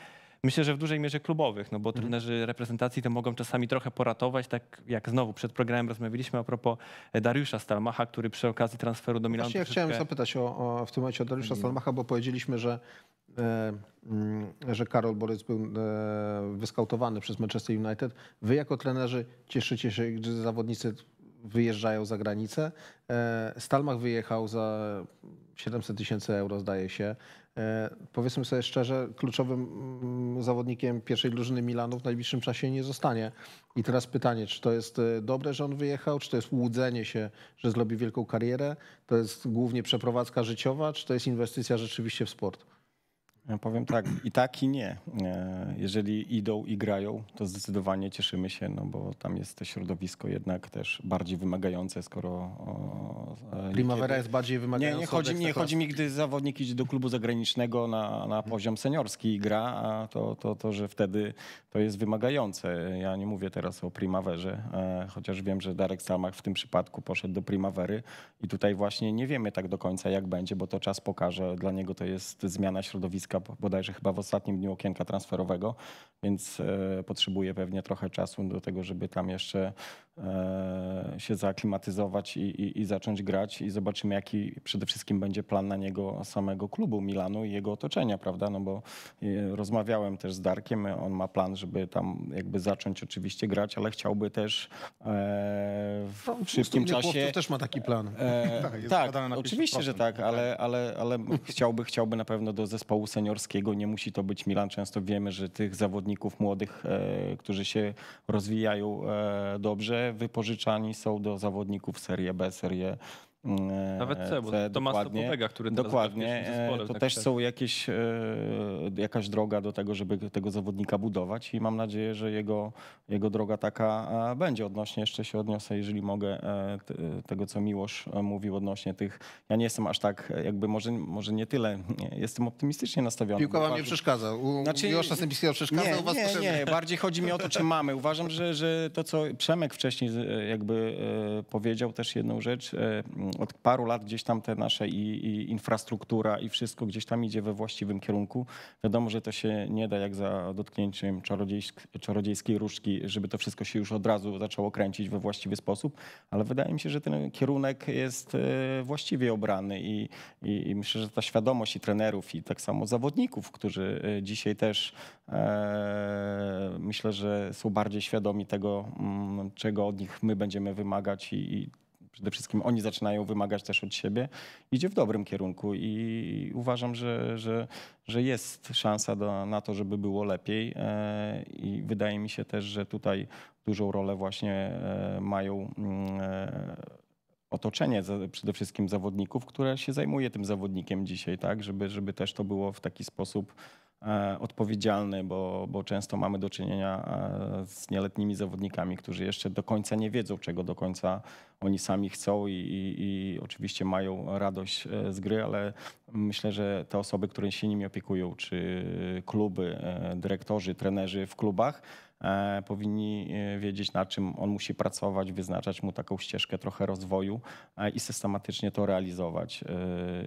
Myślę, że w dużej mierze klubowych, no bo mhm. trenerzy reprezentacji to mogą czasami trochę poratować, tak jak znowu przed programem rozmawialiśmy a propos e, Dariusza Stalmacha, który przy okazji transferu do Milanu... Właśnie ja troszeczkę... chciałem zapytać o, o, w tym momencie o Dariusza mhm. Stalmacha, bo powiedzieliśmy, że e, mm, że Karol Borys był e, wyskautowany przez Manchester United. Wy jako trenerzy cieszycie się, że zawodnicy wyjeżdżają za granicę. Stalmach wyjechał za 700 tysięcy euro, zdaje się. E, powiedzmy sobie szczerze, kluczowym mm, zawodnikiem pierwszej drużyny Milanu w najbliższym czasie nie zostanie. I teraz pytanie, czy to jest e, dobre, że on wyjechał, czy to jest łudzenie się, że zrobi wielką karierę, to jest głównie przeprowadzka życiowa, czy to jest inwestycja rzeczywiście w sport? Ja powiem tak, i tak, i nie. E, jeżeli idą i grają, to zdecydowanie cieszymy się, no bo tam jest to środowisko jednak też bardziej wymagające, skoro. E, Primavera kiedy... jest bardziej wymagająca. Nie, nie chodzi, nie chodzi mi, gdy zawodnik idzie do klubu zagranicznego na, na poziom seniorski i gra, a to, to, to, że wtedy to jest wymagające. Ja nie mówię teraz o Primaverze, e, chociaż wiem, że Darek Samach w tym przypadku poszedł do Primavery i tutaj właśnie nie wiemy tak do końca, jak będzie, bo to czas pokaże. Dla niego to jest zmiana środowiska nazwiska bodajże chyba w ostatnim dniu okienka transferowego, więc e, potrzebuje pewnie trochę czasu do tego, żeby tam jeszcze E, się zaaklimatyzować i, i, i, zacząć grać i zobaczymy, jaki przede wszystkim będzie plan na niego samego klubu Milanu i jego otoczenia, prawda? No bo e, rozmawiałem też z Darkiem, on ma plan, żeby tam jakby zacząć oczywiście grać, ale chciałby też e, w tym szybkim czasie... też ma taki plan. E, tak, tak oczywiście, że tak, ale, ale, ale chciałby, chciałby na pewno do zespołu seniorskiego, nie musi to być Milan, często wiemy, że tych zawodników młodych, e, którzy się rozwijają e, dobrze, wypożyczani są do zawodników Serie B, Serie nawet e, C, bo C, to dokładnie, Pobega, który Dokładnie, e, zespole, to tak też są jakieś, e, jakaś droga do tego, żeby tego zawodnika budować i mam nadzieję, że jego, jego droga taka będzie. Odnośnie jeszcze się odniosę, jeżeli mogę, tego co Miłosz mówił odnośnie tych, ja nie jestem aż tak, jakby może, może nie tyle, nie, jestem optymistycznie nastawiony. Piłka wam nie przeszkadza, u znaczy, Miłosza Sębickiego przeszkadza, nie, u was nie, nie, bardziej chodzi mi o to, czy mamy. Uważam, że, że to co Przemek wcześniej jakby powiedział też jedną rzecz, od paru lat gdzieś tam te nasze i, i, infrastruktura i wszystko gdzieś tam idzie we właściwym kierunku. Wiadomo, że to się nie da jak za dotknięciem czarodziejsk, czarodziejskiej różdżki, żeby to wszystko się już od razu zaczęło kręcić we właściwy sposób, ale wydaje mi się, że ten kierunek jest e, właściwie obrany i, i, i myślę, że ta świadomość i trenerów i tak samo zawodników, którzy e, dzisiaj też e, myślę, że są bardziej świadomi tego, mm, czego od nich my będziemy wymagać i, i przede wszystkim oni zaczynają wymagać też od siebie, idzie w dobrym kierunku i uważam, że, że, że jest szansa do, na to, żeby było lepiej e, i wydaje mi się też, że tutaj dużą rolę właśnie e, mają e, otoczenie przede wszystkim zawodników, które się zajmuje tym zawodnikiem dzisiaj, tak, żeby, żeby też to było w taki sposób E, odpowiedzialny, bo, bo często mamy do czynienia e, z nieletnimi zawodnikami, którzy jeszcze do końca nie wiedzą, czego do końca oni sami chcą i, i, i oczywiście mają radość e, z gry, ale myślę, że te osoby, które się nimi opiekują, czy kluby, dyrektorzy, trenerzy w klubach, E, powinni e, wiedzieć, na czym on musi pracować, wyznaczać mu taką ścieżkę trochę rozwoju e, i systematycznie to realizować.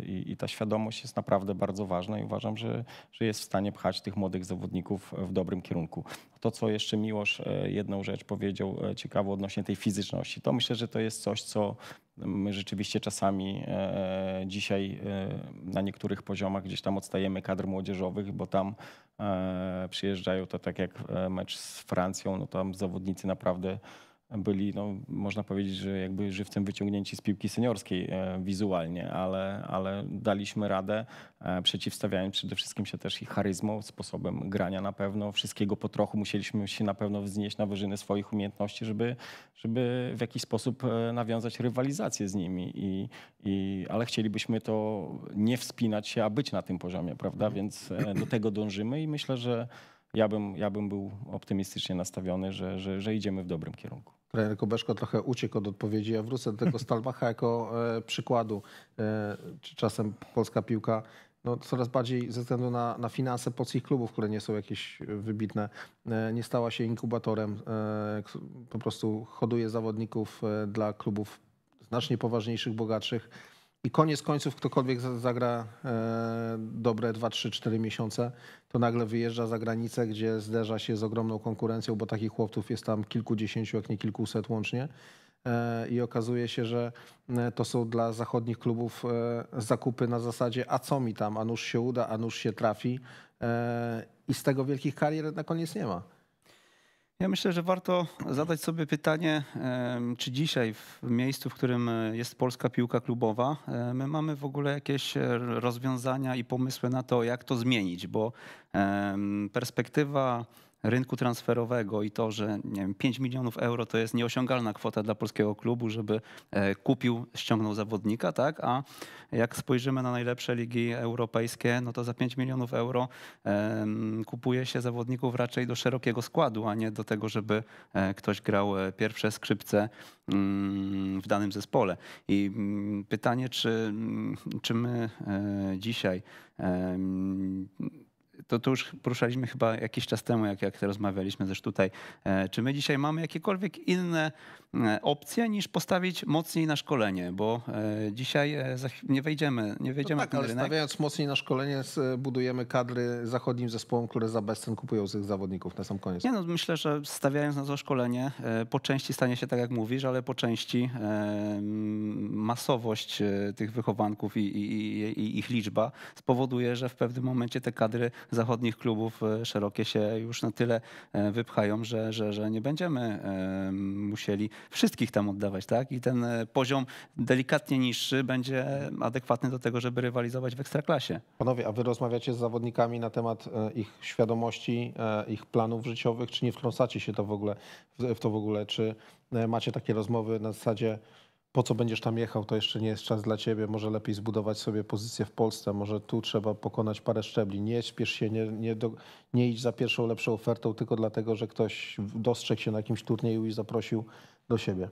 I, ta świadomość jest naprawdę bardzo ważna i uważam, że, że jest w stanie pchać tych młodych zawodników w dobrym kierunku to, co jeszcze Miłosz e, jedną rzecz powiedział e, ciekawą odnośnie tej fizyczności. To myślę, że to jest coś, co my rzeczywiście czasami e, dzisiaj na niektórych poziomach gdzieś tam odstajemy kadr młodzieżowych, bo tam przyjeżdżają to tak jak mecz z Francją, no tam zawodnicy naprawdę byli, no, można powiedzieć, że jakby żywcem wyciągnięci z piłki seniorskiej e, wizualnie, ale, ale daliśmy radę, e, przeciwstawiając przede wszystkim się też ich charyzmą, sposobem grania na pewno, wszystkiego po trochu musieliśmy się na pewno wznieść na wyżyny swoich umiejętności, żeby, żeby w jakiś sposób e, nawiązać rywalizację z nimi. I, i, ale chcielibyśmy to nie wspinać się, a być na tym poziomie, prawda? Mhm. Więc do tego dążymy i myślę, że ja bym, ja bym był optymistycznie nastawiony, że, że, że idziemy w dobrym kierunku. Trener Kobeszko trochę uciekł od odpowiedzi. Ja wrócę do tego Stalbacha jako e, przykładu. E, czy czasem polska piłka no, coraz bardziej ze względu na, na finanse polskich klubów, które nie są jakieś wybitne, e, nie stała się inkubatorem. Po prostu hoduje zawodników dla klubów znacznie poważniejszych, bogatszych i koniec końców ktokolwiek zagra e, dobre 2, 3, 4 miesiące, to nagle wyjeżdża za granicę, gdzie zderza się z ogromną konkurencją, bo takich chłopców jest tam kilkudziesięciu, jak nie kilkuset łącznie. E, I okazuje się, że e, to są dla zachodnich klubów zakupy na zasadzie, a co mi tam, a nuż się uda, a nuż się trafi. I z tego wielkich karier na koniec nie ma. Ja myślę, że warto zadać sobie pytanie, czy dzisiaj w miejscu, w którym e, jest polska piłka klubowa, e, my mamy w ogóle jakieś e, rozwiązania i pomysły na to, jak to zmienić, bo perspektywa rynku transferowego i to, że nie wiem, 5 milionów euro to jest nieosiągalna kwota dla polskiego klubu, żeby e, kupił, ściągnął zawodnika, tak? A jak spojrzymy na najlepsze ligi europejskie, no to za 5 milionów euro kupuje się zawodników raczej do szerokiego składu, a nie do tego, żeby e, ktoś grał e, pierwsze skrzypce mm, w danym zespole. I mm, pytanie, czy, mm, czy my dzisiaj to, to już poruszaliśmy chyba jakiś czas temu, jak, jak rozmawialiśmy też tutaj. E, czy my dzisiaj mamy jakiekolwiek inne E, opcję niż postawić mocniej na szkolenie, bo e, dzisiaj e, nie wejdziemy, nie no wejdziemy no tak, na ten rynek. stawiając mocniej na szkolenie budujemy kadry zachodnim zespołom, które za bezcen kupują tych zawodników na sam koniec. Nie no, myślę, że stawiając na to szkolenie po części stanie się tak jak mówisz, ale po części masowość tych wychowanków i, i, i ich liczba spowoduje, że w pewnym momencie te kadry zachodnich klubów szerokie się już na tyle wypchają, że, że, że nie będziemy musieli wszystkich tam oddawać, tak? I ten e, poziom delikatnie niższy będzie adekwatny do tego, żeby rywalizować w ekstraklasie. Panowie, a wy rozmawiacie z zawodnikami na temat e, ich świadomości, e, ich planów życiowych, czy nie wtrącacie się to w ogóle, w to w ogóle, czy macie takie rozmowy na zasadzie po co będziesz tam jechał, to jeszcze nie jest czas dla ciebie. Może lepiej zbudować sobie pozycję w Polsce, może tu trzeba pokonać parę szczebli. Nie śpiesz się, nie, nie, do, nie idź za pierwszą lepszą ofertą, tylko dlatego, że ktoś dostrzegł się na jakimś turnieju i zaprosił do siebie?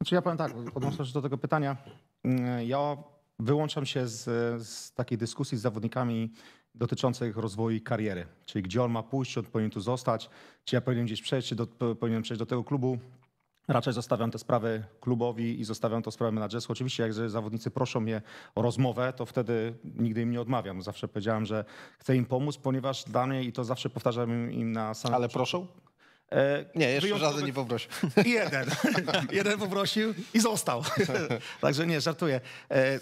Znaczy ja powiem tak, odnosząc się do tego pytania, mm, ja wyłączam się z, z takiej dyskusji z zawodnikami dotyczących rozwoju kariery, czyli gdzie on ma pójść, czy on powinien tu zostać, czy ja powinien gdzieś przejść, czy do, powinien przejść do tego klubu. Raczej zostawiam te sprawy klubowi i zostawiam to sprawę menadżerską. Oczywiście, jak zawodnicy proszą mnie o rozmowę, to wtedy nigdy im nie odmawiam. Zawsze powiedziałem, że chcę im pomóc, ponieważ dla mnie, i to zawsze powtarzam im na samym... Ale proszą? E, nie, jeszcze wyjątkowy... żaden nie poprosił. Jeden. Jeden poprosił i został. Także nie, żartuję. E,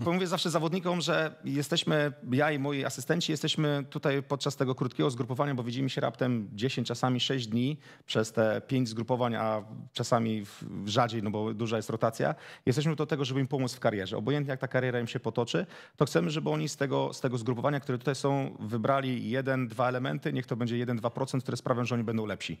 bo mówię zawsze zawodnikom, że jesteśmy, ja i moi asystenci, jesteśmy tutaj podczas tego krótkiego zgrupowania, bo widzimy się raptem 10, czasami 6 dni przez te 5 zgrupowań, a czasami rzadziej, no bo duża jest rotacja. Jesteśmy do tego, żeby im pomóc w karierze. Obojętnie jak ta kariera im się potoczy, to chcemy, żeby oni z tego, z tego zgrupowania, które tutaj są, wybrali jeden, dwa elementy, niech to będzie 1-2%, które sprawią, że oni będą lepsi.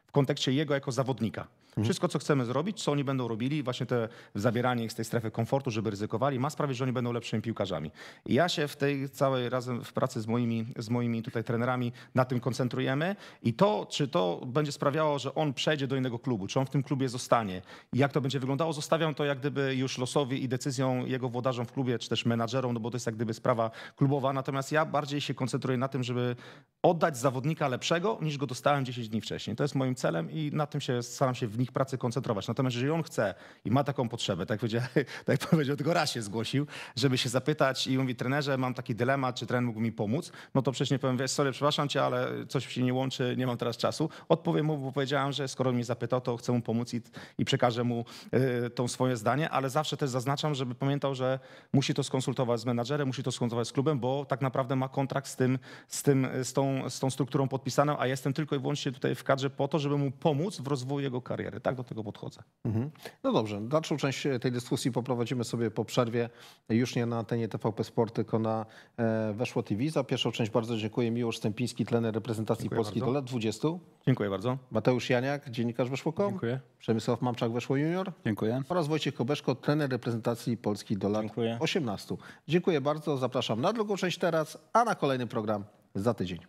w kontekście jego jako zawodnika. Mhm. Wszystko, co chcemy zrobić, co oni będą robili, właśnie te zabieranie ich z tej strefy komfortu, żeby ryzykowali, ma sprawić, że oni będą lepszymi piłkarzami. I ja się w tej całej razem w pracy z moimi, z moimi tutaj trenerami na tym koncentrujemy i to, czy to będzie sprawiało, że on przejdzie do innego klubu, czy on w tym klubie zostanie, jak to będzie wyglądało, zostawiam to jak gdyby już losowi i decyzją jego włodarzom w klubie, czy też menadżerom, no bo to jest jak gdyby sprawa klubowa. Natomiast ja bardziej się koncentruję na tym, żeby oddać zawodnika lepszego, niż go dostałem 10 dni wcześniej. To jest moim moim celem i na tym się staram się w nich pracy koncentrować. Natomiast jeżeli on chce i ma taką potrzebę, tak powiedział, tak powiedział tylko raz się zgłosił, żeby się zapytać i mówi trenerze, mam taki dylemat, czy trener mógł mi pomóc, no to przecież nie powiem, wiesz, sorry, przepraszam cię, ale coś się nie łączy, nie mam teraz czasu. Odpowiem mu, bo powiedziałem, że skoro mnie zapytał, to chcę mu pomóc i, i przekażę mu y, tą swoje zdanie, ale zawsze też zaznaczam, żeby pamiętał, że musi to skonsultować z menadżerem, musi to skonsultować z klubem, bo tak naprawdę ma kontrakt z tym, z, tym, z, tą, z tą strukturą podpisaną, a jestem tylko i wyłącznie tutaj w kadrze po to, żeby mu pomóc w rozwoju jego kariery. Tak do tego podchodzę. Mhm. No dobrze, dalszą część e, tej dyskusji poprowadzimy sobie po przerwie, już nie na antenie TVP Sport, tylko na e, Weszło TV. Za pierwszą część bardzo dziękuję. Miłosz Stępiński, trener reprezentacji Dziękuję Polski bardzo. do lat 20. Dziękuję bardzo. Mateusz Janiak, dziennikarz Weszło.com. Dziękuję. Przemysław Mamczak, Weszło Junior. Dziękuję. Oraz Wojciech Kobeszko, trener reprezentacji Polski do lat Dziękuję. 18. Dziękuję bardzo, zapraszam na drugą część teraz, a na kolejny program za tydzień.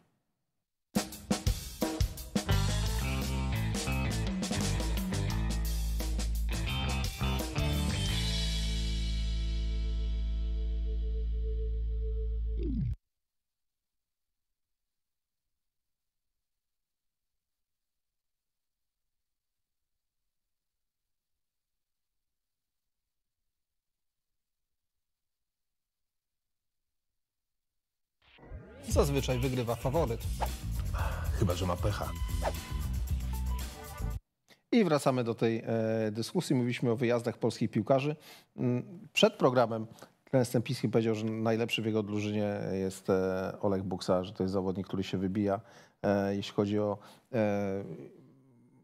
Zazwyczaj wygrywa faworyt. Chyba, że ma pecha. I wracamy do tej e, dyskusji. Mówiliśmy o wyjazdach polskich piłkarzy. Mm, przed programem trener Stępiński powiedział, że najlepszy w jego drużynie jest e, Olek Buksa, że to jest zawodnik, który się wybija, e, jeśli chodzi o e,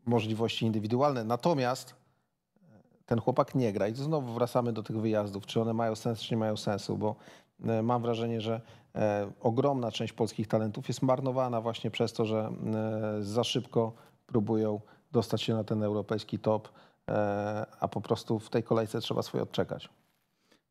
możliwości indywidualne. Natomiast e, ten chłopak nie gra. I znowu wracamy do tych wyjazdów, czy one mają sens, czy nie mają sensu, bo e, mam wrażenie, że E, ogromna część polskich talentów jest marnowana właśnie przez to, że e, za szybko próbują dostać się na ten europejski top, e, a po prostu w tej kolejce trzeba swoje odczekać.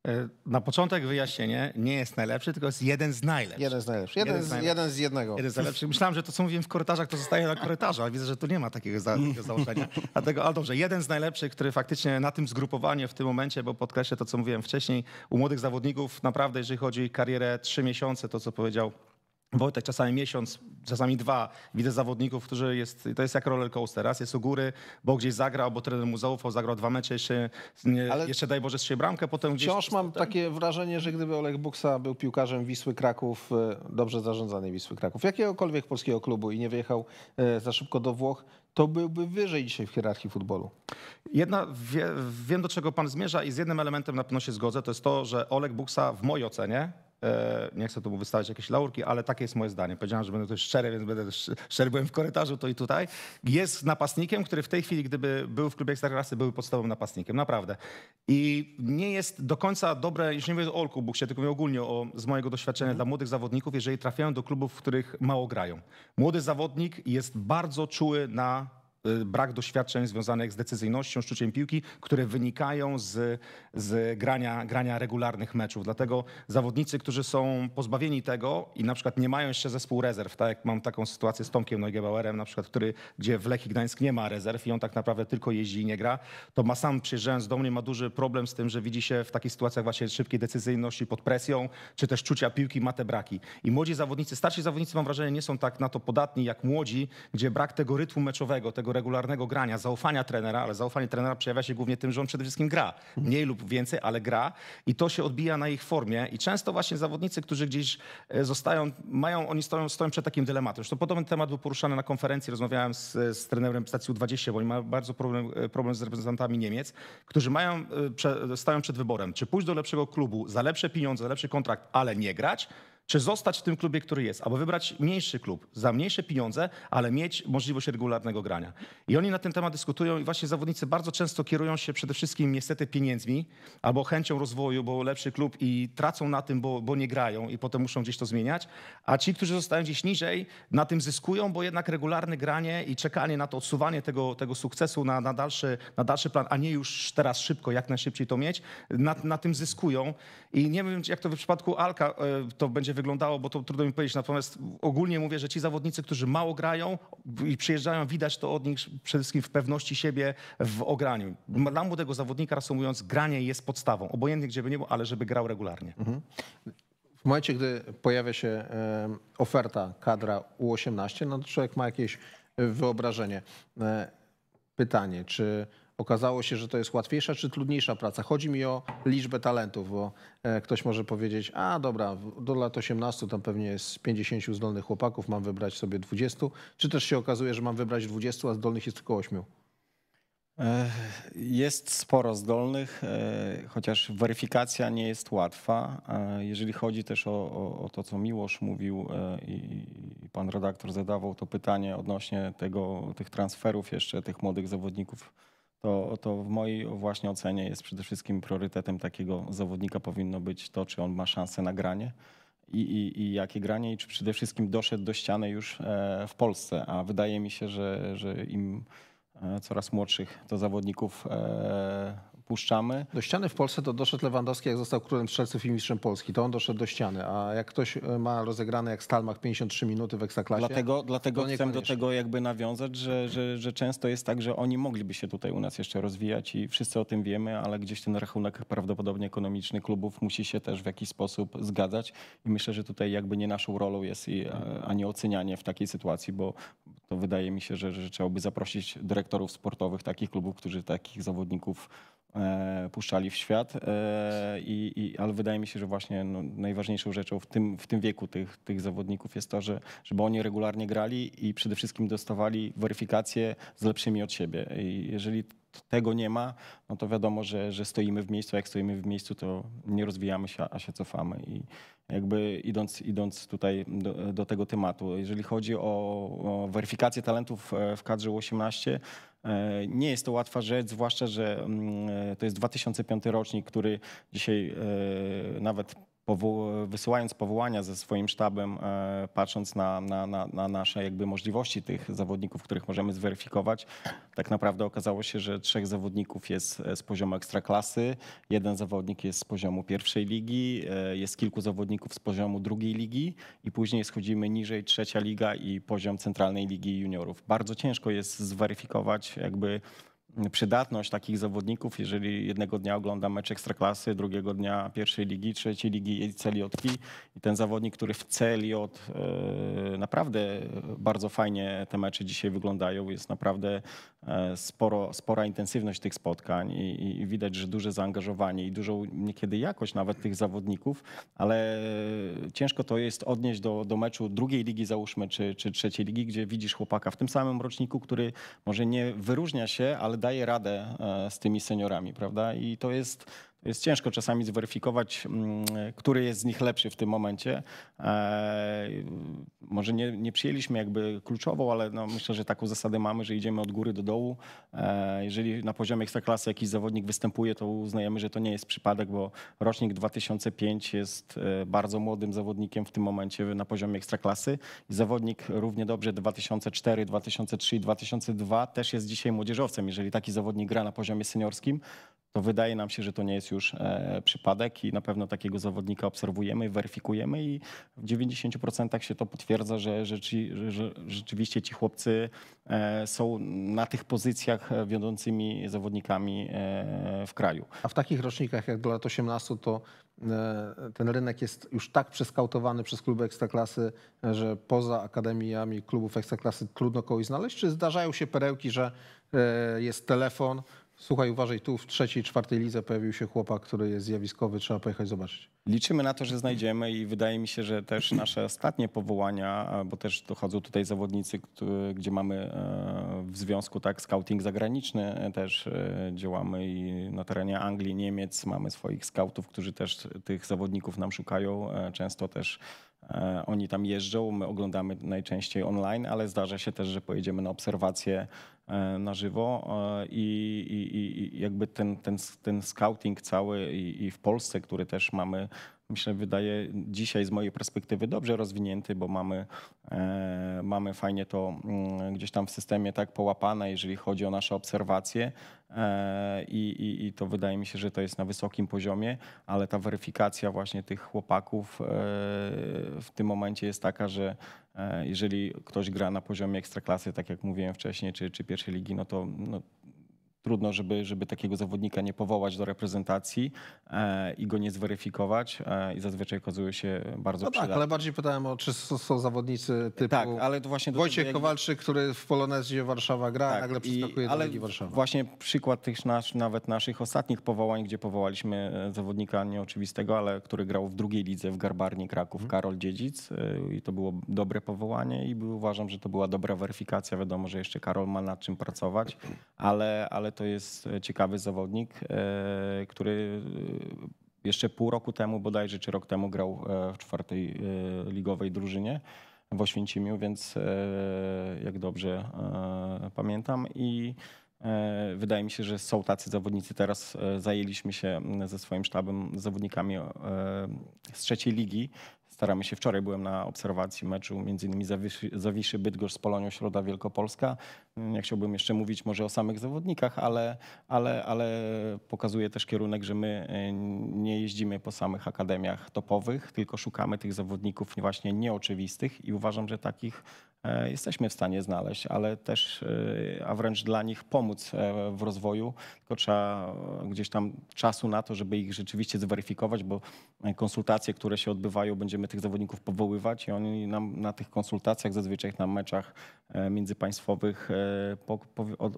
E, na początek wyjaśnienie, nie jest najlepszy, tylko jest jeden z najlepszych. Jeden z najlepszych, jeden, jeden, z, jeden z, jednego. Jeden z najlepszych. Myślałem, że to, co mówiłem w korytarzach, to zostaje na korytarzach, widzę, że tu nie ma takiego, za, takiego założenia. Dlatego, ale dobrze, jeden z najlepszych, który faktycznie na tym zgrupowaniu w tym momencie, bo podkreślę to, co mówiłem wcześniej, u młodych zawodników naprawdę, jeżeli chodzi o karierę, trzy miesiące, to co powiedział Wojtek czasami miesiąc, czasami dwa. Widzę zawodników, którzy jest, to jest jak roller coaster. Raz jest u góry, bo gdzieś zagrał, bo trener mu zaufał, zagrał dwa mecze, jeszcze, nie, jeszcze daj Boże strzeli bramkę, potem gdzieś... Wciąż mam ten... takie wrażenie, że gdyby Oleg Buksa był piłkarzem Wisły Kraków, e, dobrze zarządzanej Wisły Kraków, jakiegokolwiek polskiego klubu i nie wyjechał e, za szybko do Włoch, to byłby wyżej dzisiaj w hierarchii futbolu. Jedna, wie, wiem do czego pan zmierza i z jednym elementem na pewno się zgodzę, to jest to, że Oleg Buksa w mojej ocenie E, nie chcę tu wystawiać jakieś laurki, ale takie jest moje zdanie. Powiedziałem, że będę też szczery, więc będę też szczery, byłem w korytarzu to i tutaj. Jest napastnikiem, który w tej chwili, gdyby był w klubie Ekstraklasy, byłby podstawowym napastnikiem, naprawdę. I nie jest do końca dobre, już nie mówię o Olku Buksie, tylko mówię ogólnie o, z mojego doświadczenia mm. dla młodych zawodników, jeżeli trafiają do klubów, w których mało grają. Młody zawodnik jest bardzo czuły na Y, brak doświadczeń związanych z decyzyjnością, szczuciem piłki, które wynikają z, z grania, grania regularnych meczów. Dlatego zawodnicy, którzy są pozbawieni tego i na przykład nie mają jeszcze zespół rezerw, tak jak mam taką sytuację z Tomkiem Neugebauerem, na przykład, który, gdzie w Lechii Gdańsk nie ma rezerw i on tak naprawdę tylko jeździ i nie gra, to ma sam przyjeżdżając do mnie, ma duży problem z tym, że widzi się w takich sytuacjach właśnie szybkiej decyzyjności pod presją, czy też czucia piłki ma te braki. I młodzi zawodnicy, starsi zawodnicy mam wrażenie nie są tak na to podatni jak młodzi, gdzie brak tego rytmu meczowego, tego regularnego grania, zaufania trenera, ale zaufanie trenera przejawia się głównie tym, że on przede wszystkim gra. Mniej lub więcej, ale gra i to się odbija na ich formie i często właśnie zawodnicy, którzy gdzieś e, zostają, mają, oni stoją, stoją przed takim dylematem. Zresztą podobny temat był poruszany na konferencji, rozmawiałem z, z trenerem stacji U20, bo oni mają bardzo problem, e, problem z reprezentantami Niemiec, którzy mają, e, prze, stają przed wyborem, czy pójść do lepszego klubu za lepsze pieniądze, za lepszy kontrakt, ale nie grać, czy zostać w tym klubie, który jest, albo wybrać mniejszy klub za mniejsze pieniądze, ale mieć możliwość regularnego grania. I oni na ten temat dyskutują i właśnie zawodnicy bardzo często kierują się przede wszystkim niestety pieniędzmi albo chęcią rozwoju, bo lepszy klub i tracą na tym, bo, bo nie grają i potem muszą gdzieś to zmieniać. A ci, którzy zostają gdzieś niżej, na tym zyskują, bo jednak regularne granie i czekanie na to odsuwanie tego, tego sukcesu na, na, dalszy, na dalszy plan, a nie już teraz szybko, jak najszybciej to mieć, na, na tym zyskują. I nie wiem, jak to w przypadku Alka e, to będzie wyglądało, bo to trudno mi powiedzieć. Natomiast ogólnie mówię, że ci zawodnicy, którzy mało grają i przyjeżdżają, widać to od nich przede wszystkim w pewności siebie w ograniu. Dla młodego zawodnika, reasumując, granie jest podstawą. Obojętnie gdzie by nie było, ale żeby grał regularnie. Mhm. W momencie, gdy pojawia się oferta kadra U18, no to człowiek ma jakieś e, wyobrażenie. E, pytanie, czy okazało się, że to jest łatwiejsza czy trudniejsza praca? Chodzi mi o liczbę talentów, bo e, ktoś może powiedzieć, a dobra, do lat 18 tam pewnie jest 50 zdolnych chłopaków, mam wybrać sobie 20, czy też się okazuje, że mam wybrać 20, a zdolnych jest tylko 8? E, jest sporo zdolnych, e, chociaż weryfikacja nie jest łatwa. Jeżeli chodzi też o, o, o to, co Miłosz mówił i, i, pan redaktor zadawał to pytanie odnośnie tego, tych transferów jeszcze tych młodych zawodników to, to w mojej właśnie ocenie jest przede wszystkim priorytetem takiego zawodnika powinno być to, czy on ma szansę na granie i, i, i jakie granie i czy przede wszystkim doszedł do ściany już e, w Polsce, a wydaje mi się, że, że im e, coraz młodszych to zawodników e, puszczamy. Do ściany w Polsce to doszedł Lewandowski, jak został królem strzelców i mistrzem Polski. To on doszedł do ściany, a jak ktoś e, ma rozegrane jak Stalmach 53 minuty w Ekstraklasie... Dlatego, dlatego chcę do tego jakby nawiązać, że, że, że często jest tak, że oni mogliby się tutaj u nas jeszcze rozwijać i wszyscy o tym wiemy, ale gdzieś ten rachunek prawdopodobnie ekonomiczny klubów musi się też w jakiś sposób zgadzać i myślę, że tutaj jakby nie naszą rolą jest i, ani ocenianie w takiej sytuacji, bo to wydaje mi się, że, że trzeba by zaprosić dyrektorów sportowych takich klubów, którzy takich zawodników E, puszczali w świat, e, i, i, ale wydaje mi się, że właśnie no, najważniejszą rzeczą w tym, w tym wieku tych, tych zawodników jest to, że, żeby oni regularnie grali i przede wszystkim dostawali weryfikacje z lepszymi od siebie. I jeżeli tego nie ma, no to wiadomo, że, że stoimy w miejscu, a jak stoimy w miejscu, to nie rozwijamy się, a się cofamy. I jakby idąc, idąc tutaj do, do tego tematu, jeżeli chodzi o, o weryfikację talentów e, w kadrze U18, E, nie jest to łatwa rzecz, zwłaszcza, że mm, e, to jest 2005 rocznik, który dzisiaj e, nawet wysyłając powołania ze swoim sztabem, e, patrząc na, na, na, na, nasze jakby możliwości tych zawodników, których możemy zweryfikować, tak naprawdę okazało się, że trzech zawodników jest e, z poziomu ekstraklasy, jeden zawodnik jest z poziomu pierwszej ligi, e, jest kilku zawodników z poziomu drugiej ligi i później schodzimy niżej trzecia liga i poziom centralnej ligi juniorów. Bardzo ciężko jest zweryfikować jakby przydatność takich zawodników, jeżeli jednego dnia oglądam mecz Ekstraklasy, drugiego dnia pierwszej ligi, trzeciej ligi i celiotki i ten zawodnik, który w celiot e, naprawdę bardzo fajnie te mecze dzisiaj wyglądają, jest naprawdę E, sporo, spora intensywność tych spotkań i, i, widać, że duże zaangażowanie i dużą niekiedy jakość nawet tych zawodników, ale ciężko to jest odnieść do, do meczu drugiej ligi załóżmy, czy, czy trzeciej ligi, gdzie widzisz chłopaka w tym samym roczniku, który może nie wyróżnia się, ale daje radę e, z tymi seniorami, prawda? I to jest jest ciężko czasami zweryfikować, mm, który jest z nich lepszy w tym momencie. E, może nie, nie przyjęliśmy jakby kluczową, ale no myślę, że taką zasadę mamy, że idziemy od góry do dołu. E, jeżeli na poziomie ekstraklasy jakiś zawodnik występuje, to uznajemy, że to nie jest przypadek, bo rocznik 2005 jest e, bardzo młodym zawodnikiem w tym momencie na poziomie ekstraklasy. zawodnik równie dobrze 2004, 2003, 2002 też jest dzisiaj młodzieżowcem. Jeżeli taki zawodnik gra na poziomie seniorskim, to no, wydaje nam się, że to nie jest już e, przypadek i na pewno takiego zawodnika obserwujemy, weryfikujemy i w 90% się to potwierdza, że, rzeczywiście ci chłopcy e, są na tych pozycjach e, wiodącymi zawodnikami w kraju. A w takich rocznikach jak do lat 18 to ten rynek jest już tak przeskautowany przez kluby ekstraklasy, że poza akademiami klubów ekstraklasy trudno kogoś znaleźć? Czy zdarzają się perełki, że jest telefon, Słuchaj, uważaj, tu w trzeciej, czwartej lidze pojawił się chłopak, który jest zjawiskowy, trzeba pojechać zobaczyć. Liczymy na to, że znajdziemy i wydaje mi się, że też nasze ostatnie powołania, bo też dochodzą tutaj zawodnicy, gdzie mamy e, w związku tak scouting zagraniczny, e, też e, działamy i na terenie Anglii, Niemiec mamy swoich scoutów, którzy też tych zawodników nam szukają, często też E, oni tam jeżdżą, my oglądamy najczęściej online, ale zdarza się też, że pojedziemy na obserwacje e, na żywo e, i, i, i jakby ten, ten, ten scouting cały i, i w Polsce, który też mamy myślę, wydaje dzisiaj z mojej perspektywy dobrze rozwinięty, bo mamy, mamy fajnie to mm, gdzieś tam w systemie tak połapane, jeżeli chodzi o nasze obserwacje, E, I, i, I, to wydaje mi się, że to jest na wysokim poziomie, ale ta weryfikacja właśnie tych chłopaków e, w tym momencie jest taka, że e, jeżeli ktoś gra na poziomie ekstraklasy, tak jak mówiłem wcześniej, czy, czy pierwszej ligi, no to no, trudno, żeby, żeby takiego zawodnika nie powołać do reprezentacji e, i go nie zweryfikować e, i zazwyczaj okazuje się bardzo no tak, przydatny. tak, ale bardziej pytałem o, czy są, są zawodnicy typu tak, ale to właśnie Wojciech tego, Kowalczyk, który w Polonezji Warszawa gra, tak, nagle przeskakuje i, do Ligi Warszawa. Właśnie przykład tych nasz, nawet naszych ostatnich powołań, gdzie powołaliśmy e, zawodnika nieoczywistego, ale który grał w drugiej lidze w Garbarni Kraków, hmm. Karol Dziedzic e, i to było dobre powołanie i uważam, że to była dobra weryfikacja. Wiadomo, że jeszcze Karol ma nad czym pracować, ale, ale to jest e, ciekawy zawodnik, e, który e, jeszcze pół roku temu bodajże, czy rok temu grał w czwartej ligowej drużynie w Oświęcimiu, więc jak dobrze pamiętam i Wydaje mi się, że są tacy zawodnicy. Teraz zajęliśmy się ze swoim sztabem zawodnikami z trzeciej ligi staramy się. Wczoraj byłem na obserwacji meczu między innymi Zawiszy, Zawiszy Bydgoszcz z Polonią Środa Wielkopolska. Nie mm, chciałbym jeszcze mówić może o samych zawodnikach, ale, ale, ale pokazuje też kierunek, że my e, nie jeździmy po samych akademiach topowych, tylko szukamy tych zawodników właśnie nieoczywistych i uważam, że takich E, jesteśmy w stanie znaleźć, ale też, e, a wręcz dla nich pomóc e, w rozwoju, tylko trzeba gdzieś tam czasu na to, żeby ich rzeczywiście zweryfikować, bo konsultacje, które się odbywają, będziemy tych zawodników powoływać i oni nam na tych konsultacjach, zazwyczaj na meczach międzypaństwowych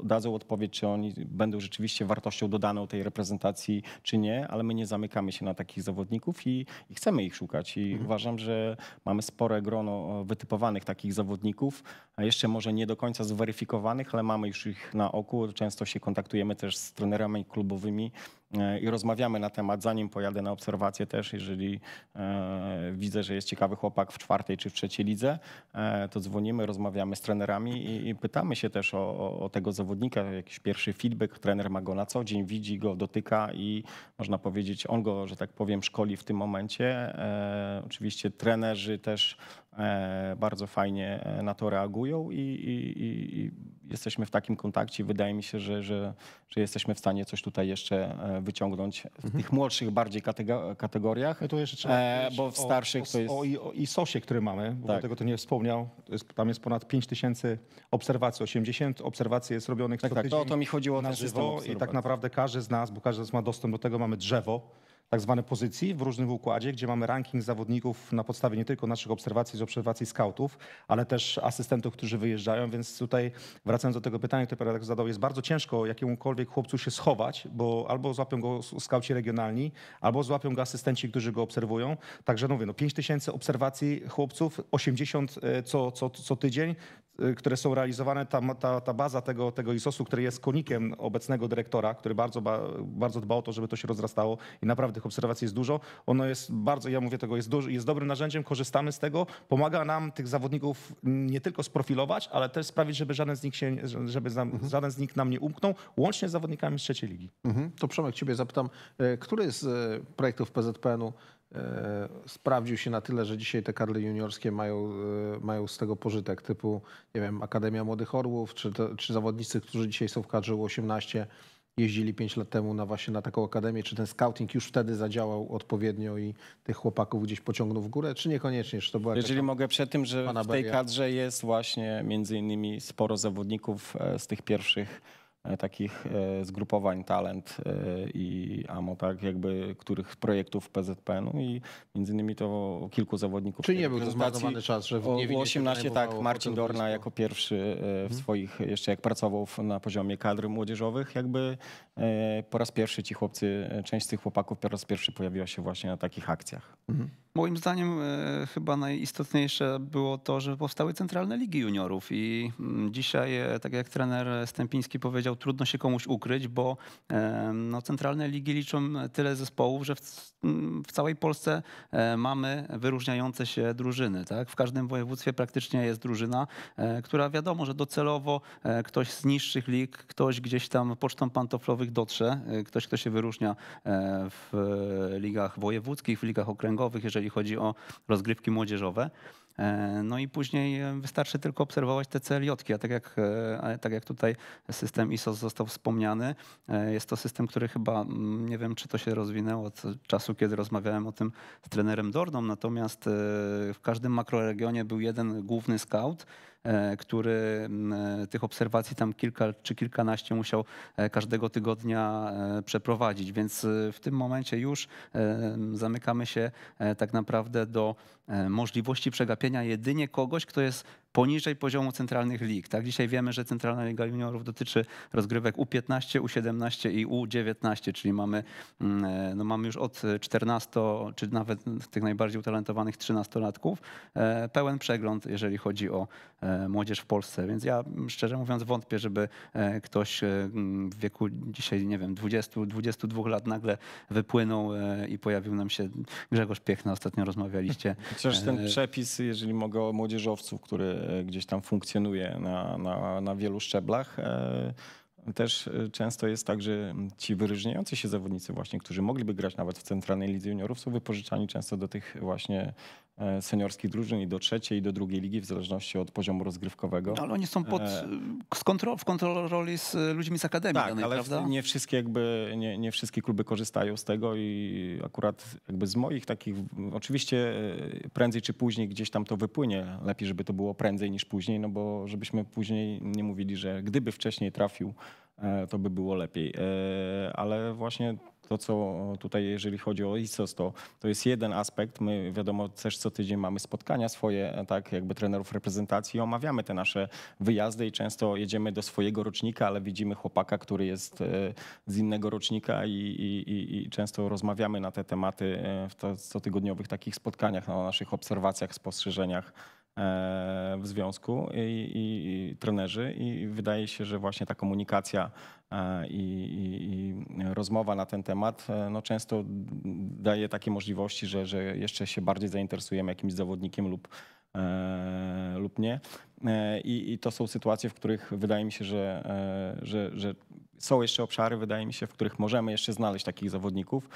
dadzą odpowiedź, czy oni będą rzeczywiście wartością dodaną tej reprezentacji, czy nie, ale my nie zamykamy się na takich zawodników i, i chcemy ich szukać i mhm. uważam, że mamy spore grono wytypowanych takich zawodników, a jeszcze może nie do końca zweryfikowanych, ale mamy już ich na oku. Często się kontaktujemy też z trenerami klubowymi, E, i rozmawiamy na temat, zanim pojadę na obserwację też, jeżeli e, widzę, że jest ciekawy chłopak w czwartej czy w trzeciej lidze, e, to dzwonimy, rozmawiamy z trenerami i, pytamy się też o, o, tego zawodnika, jakiś pierwszy feedback, trener ma go na co dzień, widzi go, dotyka i można powiedzieć, on go, że tak powiem, szkoli w tym momencie. Oczywiście trenerzy też bardzo fajnie na to reagują i, i, i jesteśmy w takim kontakcie i wydaje mi się, że, że, że jesteśmy w stanie coś tutaj jeszcze e, wyciągnąć w mhm. tych młodszych bardziej kategoriach. No to jeszcze trzeba e, bo w starszych o, o, to jest... O, i, o, sosie, który mamy, bo tak. tego to nie wspomniał, jest, tam jest ponad 5 tysięcy obserwacji, 80 obserwacji jest robionych tak, co tak, tak. to, to mi chodziło na żywo i tak naprawdę każdy z nas, bo każdy z nas ma dostęp do tego, mamy drzewo, tak zwane pozycji w różnym układzie, gdzie mamy ranking zawodników na podstawie nie tylko naszych obserwacji, z obserwacji scoutów, ale też asystentów, którzy wyjeżdżają, więc tutaj wracając do tego pytania, które pan tak zadał, jest bardzo ciężko jakiemukolwiek chłopcu się schować, bo albo złapią go skauci regionalni, albo złapią go asystenci, którzy go obserwują. Także no mówię, no 5 tysięcy obserwacji chłopców, 80 e, co, co, co tydzień, Y, które są realizowane, ta, ta, ta baza tego, tego ISOS-u, który jest konikiem obecnego dyrektora, który bardzo, bardzo dba o to, żeby to się rozrastało i naprawdę tych obserwacji jest dużo. Ono jest bardzo, ja mówię tego, jest, duży, jest dobrym narzędziem, korzystamy z tego, pomaga nam tych zawodników nie tylko sprofilować, ale też sprawić, żeby żaden z nich, się, żeby nam, mhm. żaden z nich nam nie umknął, łącznie z zawodnikami z trzeciej ligi. Mhm. To Przemek, ciebie zapytam, e, który z e, projektów PZPN-u E, sprawdził się na tyle, że dzisiaj te kadry juniorskie mają, e, mają z tego pożytek, typu, nie wiem, Akademia Młodych Orłów, czy, to, czy zawodnicy, którzy dzisiaj są w kadrze U18, jeździli 5 lat temu na właśnie na taką akademię, czy ten scouting już wtedy zadziałał odpowiednio i tych chłopaków gdzieś pociągnął w górę, czy niekoniecznie? Czy to była Jeżeli mogę przed tym, że w tej kadrze jest właśnie między innymi sporo zawodników e, z tych pierwszych E, takich e, zgrupowań Talent e, i AMO, tak, jakby których projektów PZPN-u i między innymi to kilku zawodników. Czy nie był to zmarnowany czas, że w nie 18 tak, Marcin Dorna jako pierwszy w mhm. swoich, jeszcze jak pracował na poziomie kadry młodzieżowych, jakby po raz pierwszy ci chłopcy, część z tych chłopaków po raz pierwszy pojawiła się właśnie na takich akcjach. Mhm. Moim zdaniem e, chyba najistotniejsze było to, że powstały centralne ligi juniorów i mm, dzisiaj, e, tak jak trener Stępiński powiedział, trudno się komuś ukryć, bo e, no, centralne ligi liczą tyle zespołów, że w, mm, w całej Polsce mamy wyróżniające się drużyny. Tak? W każdym województwie praktycznie jest drużyna, która wiadomo, że docelowo ktoś z niższych lig, ktoś gdzieś tam pocztą pantoflowych dotrze, ktoś, kto się wyróżnia w ligach wojewódzkich, w ligach okręgowych, jeżeli jeżeli chodzi o rozgrywki młodzieżowe. E, no i później e, wystarczy tylko obserwować te clj a tak jak, e, tak jak tutaj system ISO został wspomniany, jest to system, który chyba, mm, nie wiem czy to się rozwinęło od czasu, kiedy rozmawiałem o tym z trenerem Dorną, natomiast w każdym makroregionie był jeden główny scout, E, który mm, e, tych obserwacji tam kilka czy kilkanaście musiał e, każdego tygodnia przeprowadzić. Więc w tym momencie już zamykamy się tak naprawdę do możliwości przegapienia jedynie kogoś, kto jest poniżej poziomu centralnych lig. Tak? Dzisiaj wiemy, że centralna liga juniorów dotyczy rozgrywek U15, U17 i U19, czyli mamy, mm, e, no mamy już od 14 czy nawet tych najbardziej utalentowanych 13-latków e, pełen przegląd, jeżeli chodzi o e, młodzież w Polsce. Więc ja szczerze mówiąc wątpię, żeby ktoś w wieku dzisiaj, nie wiem, 20-22 lat nagle wypłynął i pojawił nam się Grzegorz Piechna, ostatnio rozmawialiście. Chociaż ten przepis, jeżeli mogę, o młodzieżowców, który gdzieś tam funkcjonuje na, na, na wielu szczeblach. E, też y, często jest tak, że mm, ci wyróżniający się zawodnicy właśnie, którzy mogliby grać nawet w centralnej lidze juniorów, są wypożyczani często do tych właśnie e, seniorskich drużyn i do trzeciej i do drugiej ligi w zależności od poziomu rozgrywkowego. No, ale oni są pod, e, y, kontro, w kontroli z y, ludźmi z akademii tak, danej, ale prawda? nie wszystkie jakby, nie, nie wszystkie kluby korzystają z tego i akurat jakby z moich takich, oczywiście e, prędzej czy później gdzieś tam to wypłynie, lepiej żeby to było prędzej niż później, no bo żebyśmy później nie mówili, że gdyby wcześniej trafił E, to by było lepiej. E, ale właśnie to, co tutaj, jeżeli chodzi o ISOS, to, to jest jeden aspekt. My wiadomo, też co tydzień mamy spotkania swoje, tak, jakby trenerów reprezentacji i omawiamy te nasze wyjazdy i często jedziemy do swojego rocznika, ale widzimy chłopaka, który jest e, z innego rocznika i, i, i często rozmawiamy na te tematy w cotygodniowych takich spotkaniach, na naszych obserwacjach, spostrzeżeniach. E, w związku i, i, i, trenerzy i wydaje się, że właśnie ta komunikacja e, i, i, rozmowa na ten temat e, no często daje takie możliwości, że, że jeszcze się bardziej zainteresujemy jakimś zawodnikiem lub, lub nie. I, to są sytuacje, w których wydaje mi się, że, że, że są jeszcze obszary, wydaje mi się, w których możemy jeszcze znaleźć takich zawodników,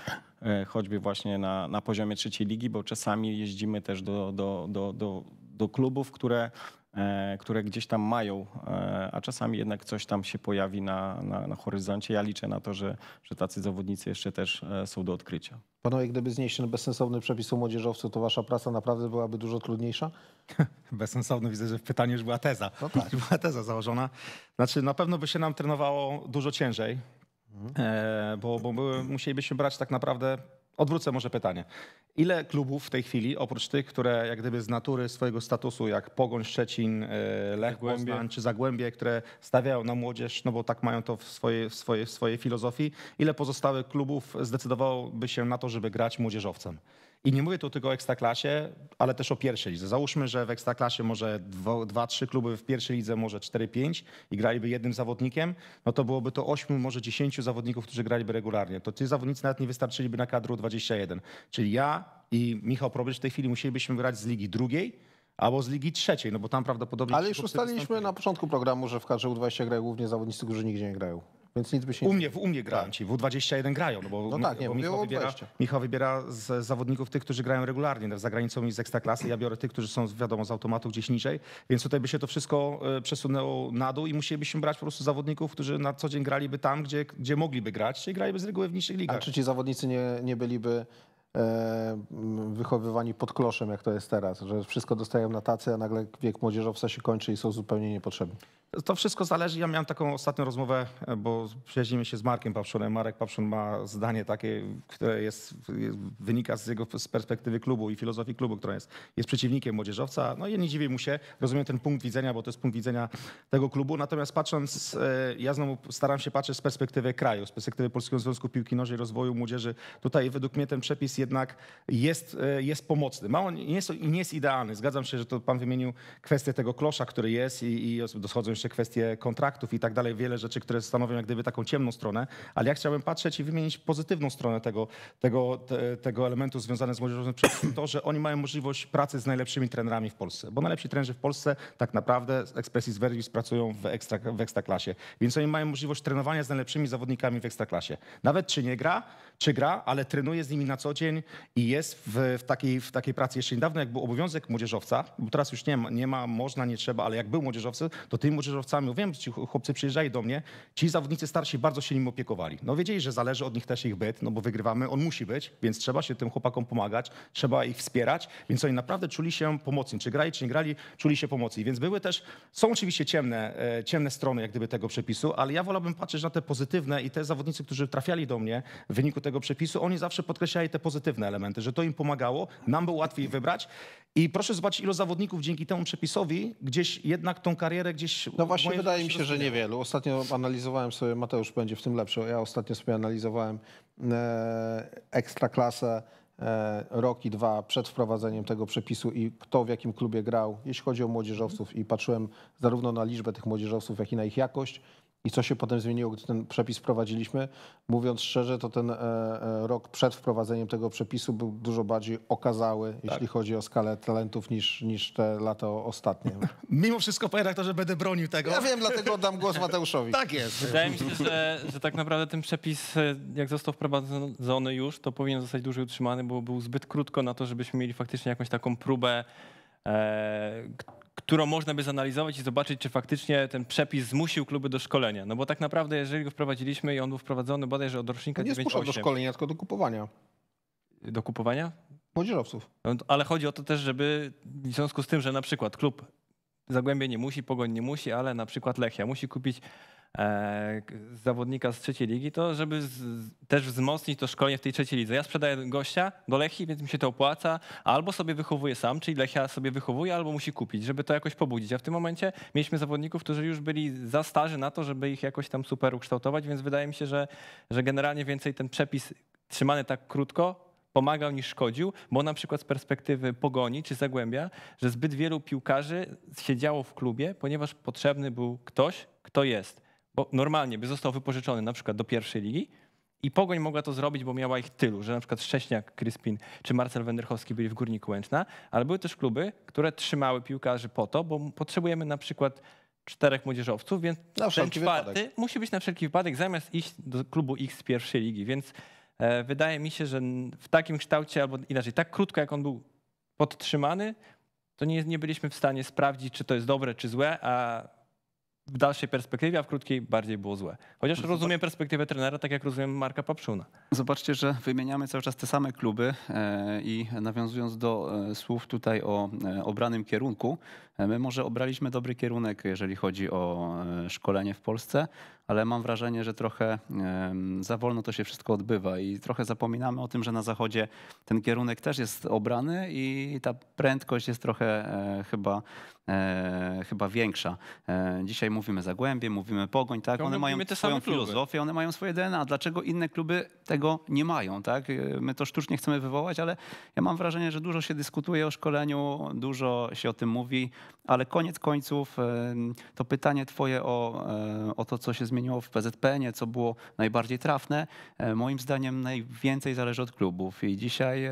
choćby właśnie na, na poziomie trzeciej ligi, bo czasami jeździmy też do, do, do, do do klubów, które, e, które gdzieś tam mają, e, a czasami jednak coś tam się pojawi na, na, na horyzoncie. Ja liczę na to, że, że tacy zawodnicy jeszcze też e, są do odkrycia. Panowie, gdyby znieść ten bezsensowny przepis o młodzieżowcu, to wasza praca naprawdę byłaby dużo trudniejsza? Bezsensowny, widzę, że w pytaniu już była teza. No tak. była teza założona. Znaczy, na pewno by się nam trenowało dużo ciężej, mhm. bo, bo by, musielibyśmy brać tak naprawdę Odwrócę może pytanie. Ile klubów w tej chwili, oprócz tych, które jak gdyby z natury swojego statusu, jak Pogoń Szczecin, e, Lech Zagłębie. Poznań czy Zagłębie, które stawiają na młodzież, no bo tak mają to w swojej, w swojej, w swojej filozofii, ile pozostałych klubów zdecydowałoby się na to, żeby grać młodzieżowcem? I nie mówię tu tylko o ekstraklasie, ale też o pierwszej lidze. Załóżmy, że w ekstraklasie może 2-3 kluby, w pierwszej lidze może 4-5 i graliby jednym zawodnikiem, no to byłoby to 8, może 10 zawodników, którzy graliby regularnie. To ci zawodnicy nawet nie wystarczyliby na kadru 21. Czyli ja i Michał Probierz w tej chwili musielibyśmy grać z ligi drugiej, albo z ligi trzeciej, no bo tam prawdopodobnie... Ale już ustaliliśmy na początku programu, że w kadrze U20 grają głównie zawodnicy, którzy nigdzie nie grają. Więc nic by się... U mnie, w, u mnie grają tak. ci, w U21 grają, no bo, no tak, nie, bo Michał, wybiera, Michał wybiera z zawodników tych, którzy grają regularnie no, za granicą i z ekstraklasy, ja biorę tych, którzy są wiadomo z automatu gdzieś niżej, więc tutaj by się to wszystko e, przesunęło na dół i musielibyśmy brać po prostu zawodników, którzy na co dzień graliby tam, gdzie, gdzie mogliby grać, czyli graliby z reguły w niższych ligach. A czy ci zawodnicy nie, nie byliby wychowywani pod kloszem, jak to jest teraz, że wszystko dostają na tacy, a nagle wiek młodzieżowca się kończy i są zupełnie niepotrzebni. To wszystko zależy. Ja miałem taką ostatnią rozmowę, e, bo przyjaźnimy się z Markiem Papszonem. Marek Papszon ma zdanie takie, które jest, wynika z jego z perspektywy klubu i filozofii klubu, która jest, jest przeciwnikiem młodzieżowca. No i ja nie dziwię mu się, rozumiem ten punkt widzenia, bo to jest punkt widzenia tego klubu. Natomiast patrząc, e, ja znowu staram się patrzeć z perspektywy kraju, z perspektywy Polskiego Związku Piłki Nożnej, rozwoju młodzieży. Tutaj według mnie ten przepis jest jednak jest, e, jest pomocny. Ma on, nie, jest, nie jest idealny. Zgadzam się, że to pan wymienił kwestię tego klosza, który jest i, i dochodzą jeszcze kwestie kontraktów i tak dalej, wiele rzeczy, które stanowią jak gdyby taką ciemną stronę, ale ja chciałbym patrzeć i wymienić pozytywną stronę tego, tego, te, tego elementu związane z młodzieżą to, że oni mają możliwość pracy z najlepszymi trenerami w Polsce, bo najlepsi trenerzy w Polsce tak naprawdę z Expressis Verbis pracują w, ekstra, w ekstraklasie, więc oni mają możliwość trenowania z najlepszymi zawodnikami w ekstraklasie. Nawet czy nie gra, czy gra, ale trenuje z nimi na co dzień i jest w, w, takiej, w takiej pracy. Jeszcze niedawno, jak był obowiązek młodzieżowca, bo teraz już nie ma, nie ma, można, nie trzeba, ale jak był młodzieżowcy, to tymi młodzieżowcami, wiem, ci chłopcy przyjeżdżali do mnie, ci zawodnicy starsi bardzo się nim opiekowali. No wiedzieli, że zależy od nich też ich byt, no bo wygrywamy, on musi być, więc trzeba się tym chłopakom pomagać, trzeba ich wspierać, więc oni naprawdę czuli się pomocni. Czy grali, czy nie grali, czuli się pomocni. Więc były też, są oczywiście ciemne, e, ciemne strony jak gdyby tego przepisu, ale ja wolałbym patrzeć na te pozytywne i te zawodnicy, którzy trafiali do mnie w wyniku tego przepisu, oni zawsze podkreślali te pozytywne elementy, że to im pomagało, nam było łatwiej wybrać. I proszę zobaczyć, ilu zawodników dzięki temu przepisowi gdzieś jednak tą karierę gdzieś... No właśnie wydaje mi się, że niewielu. Ostatnio analizowałem sobie, Mateusz będzie w tym lepszy, ja ostatnio sobie analizowałem e, klasę e, rok i dwa przed wprowadzeniem tego przepisu i kto w jakim klubie grał, jeśli chodzi o młodzieżowców i patrzyłem zarówno na liczbę tych młodzieżowców, jak i na ich jakość. I co się potem zmieniło, gdy ten przepis wprowadziliśmy? Mówiąc szczerze, to ten e, e, rok przed wprowadzeniem tego przepisu był dużo bardziej okazały, tak. jeśli chodzi o skalę talentów, niż, niż te lata ostatnie. Mimo wszystko, panie rektorze, będę bronił tego. Ja wiem, dlatego dam głos Mateuszowi. tak jest. Wydaje mi się, że, że tak naprawdę ten przepis, e, jak został wprowadzony już, to powinien zostać dłużej utrzymany, bo był zbyt krótko na to, żebyśmy mieli faktycznie jakąś taką próbę którą można by zanalizować i zobaczyć, czy faktycznie ten przepis zmusił kluby do szkolenia. No bo tak naprawdę, jeżeli go wprowadziliśmy i on był wprowadzony bodajże od rocznika no Nie zmuszał do szkolenia, tylko do kupowania. Do kupowania? Młodzieżowców. No ale chodzi o to też, żeby w związku z tym, że na przykład klub Zagłębie nie musi, Pogoń nie musi, ale na przykład Lechia musi kupić E, zawodnika z trzeciej ligi, to żeby z, też wzmocnić to szkolenie w tej trzeciej lidze. Ja sprzedaję gościa do Lechi, więc mi się to opłaca, albo sobie wychowuję sam, czyli Lechia sobie wychowuje, albo musi kupić, żeby to jakoś pobudzić. A w tym momencie mieliśmy zawodników, którzy już byli za starzy na to, żeby ich jakoś tam super ukształtować, więc wydaje mi się, że, że generalnie więcej ten przepis trzymany tak krótko pomagał niż szkodził, bo na przykład z perspektywy Pogoni czy Zagłębia, że zbyt wielu piłkarzy siedziało w klubie, ponieważ potrzebny był ktoś, kto jest. Bo normalnie by został wypożyczony na przykład do pierwszej ligi i Pogoń mogła to zrobić, bo miała ich tylu, że na przykład Szcześniak, Kryspin czy Marcel Wenderchowski byli w Górniku Łęczna, ale były też kluby, które trzymały piłkarzy po to, bo potrzebujemy na przykład czterech młodzieżowców, więc na ten czwarty wypadek. musi być na wszelki wypadek, zamiast iść do klubu X z pierwszej ligi, więc e, wydaje mi się, że w takim kształcie, albo inaczej, tak krótko jak on był podtrzymany, to nie, nie byliśmy w stanie sprawdzić, czy to jest dobre, czy złe, a w dalszej perspektywie, a w krótkiej bardziej było złe. Chociaż rozumiem perspektywę trenera, tak jak rozumiem Marka Papszuna. Zobaczcie, że wymieniamy cały czas te same kluby e, i nawiązując do e, słów tutaj o e, obranym kierunku, my może obraliśmy dobry kierunek, jeżeli chodzi o szkolenie w Polsce, ale mam wrażenie, że trochę za wolno to się wszystko odbywa i trochę zapominamy o tym, że na Zachodzie ten kierunek też jest obrany i ta prędkość jest trochę chyba e, chyba większa. E, dzisiaj mówimy Zagłębie, mówimy Pogoń, tak? One mają swoją filozofię, one mają swoje DNA. Dlaczego inne kluby tego nie mają, tak? E, my to sztucznie chcemy wywołać, ale ja mam wrażenie, że dużo się dyskutuje o szkoleniu, dużo się o tym mówi, ale koniec końców e, to pytanie twoje o, e, o to, co się zmieniło w PZPN-ie, co było najbardziej trafne, moim zdaniem najwięcej zależy od klubów i dzisiaj,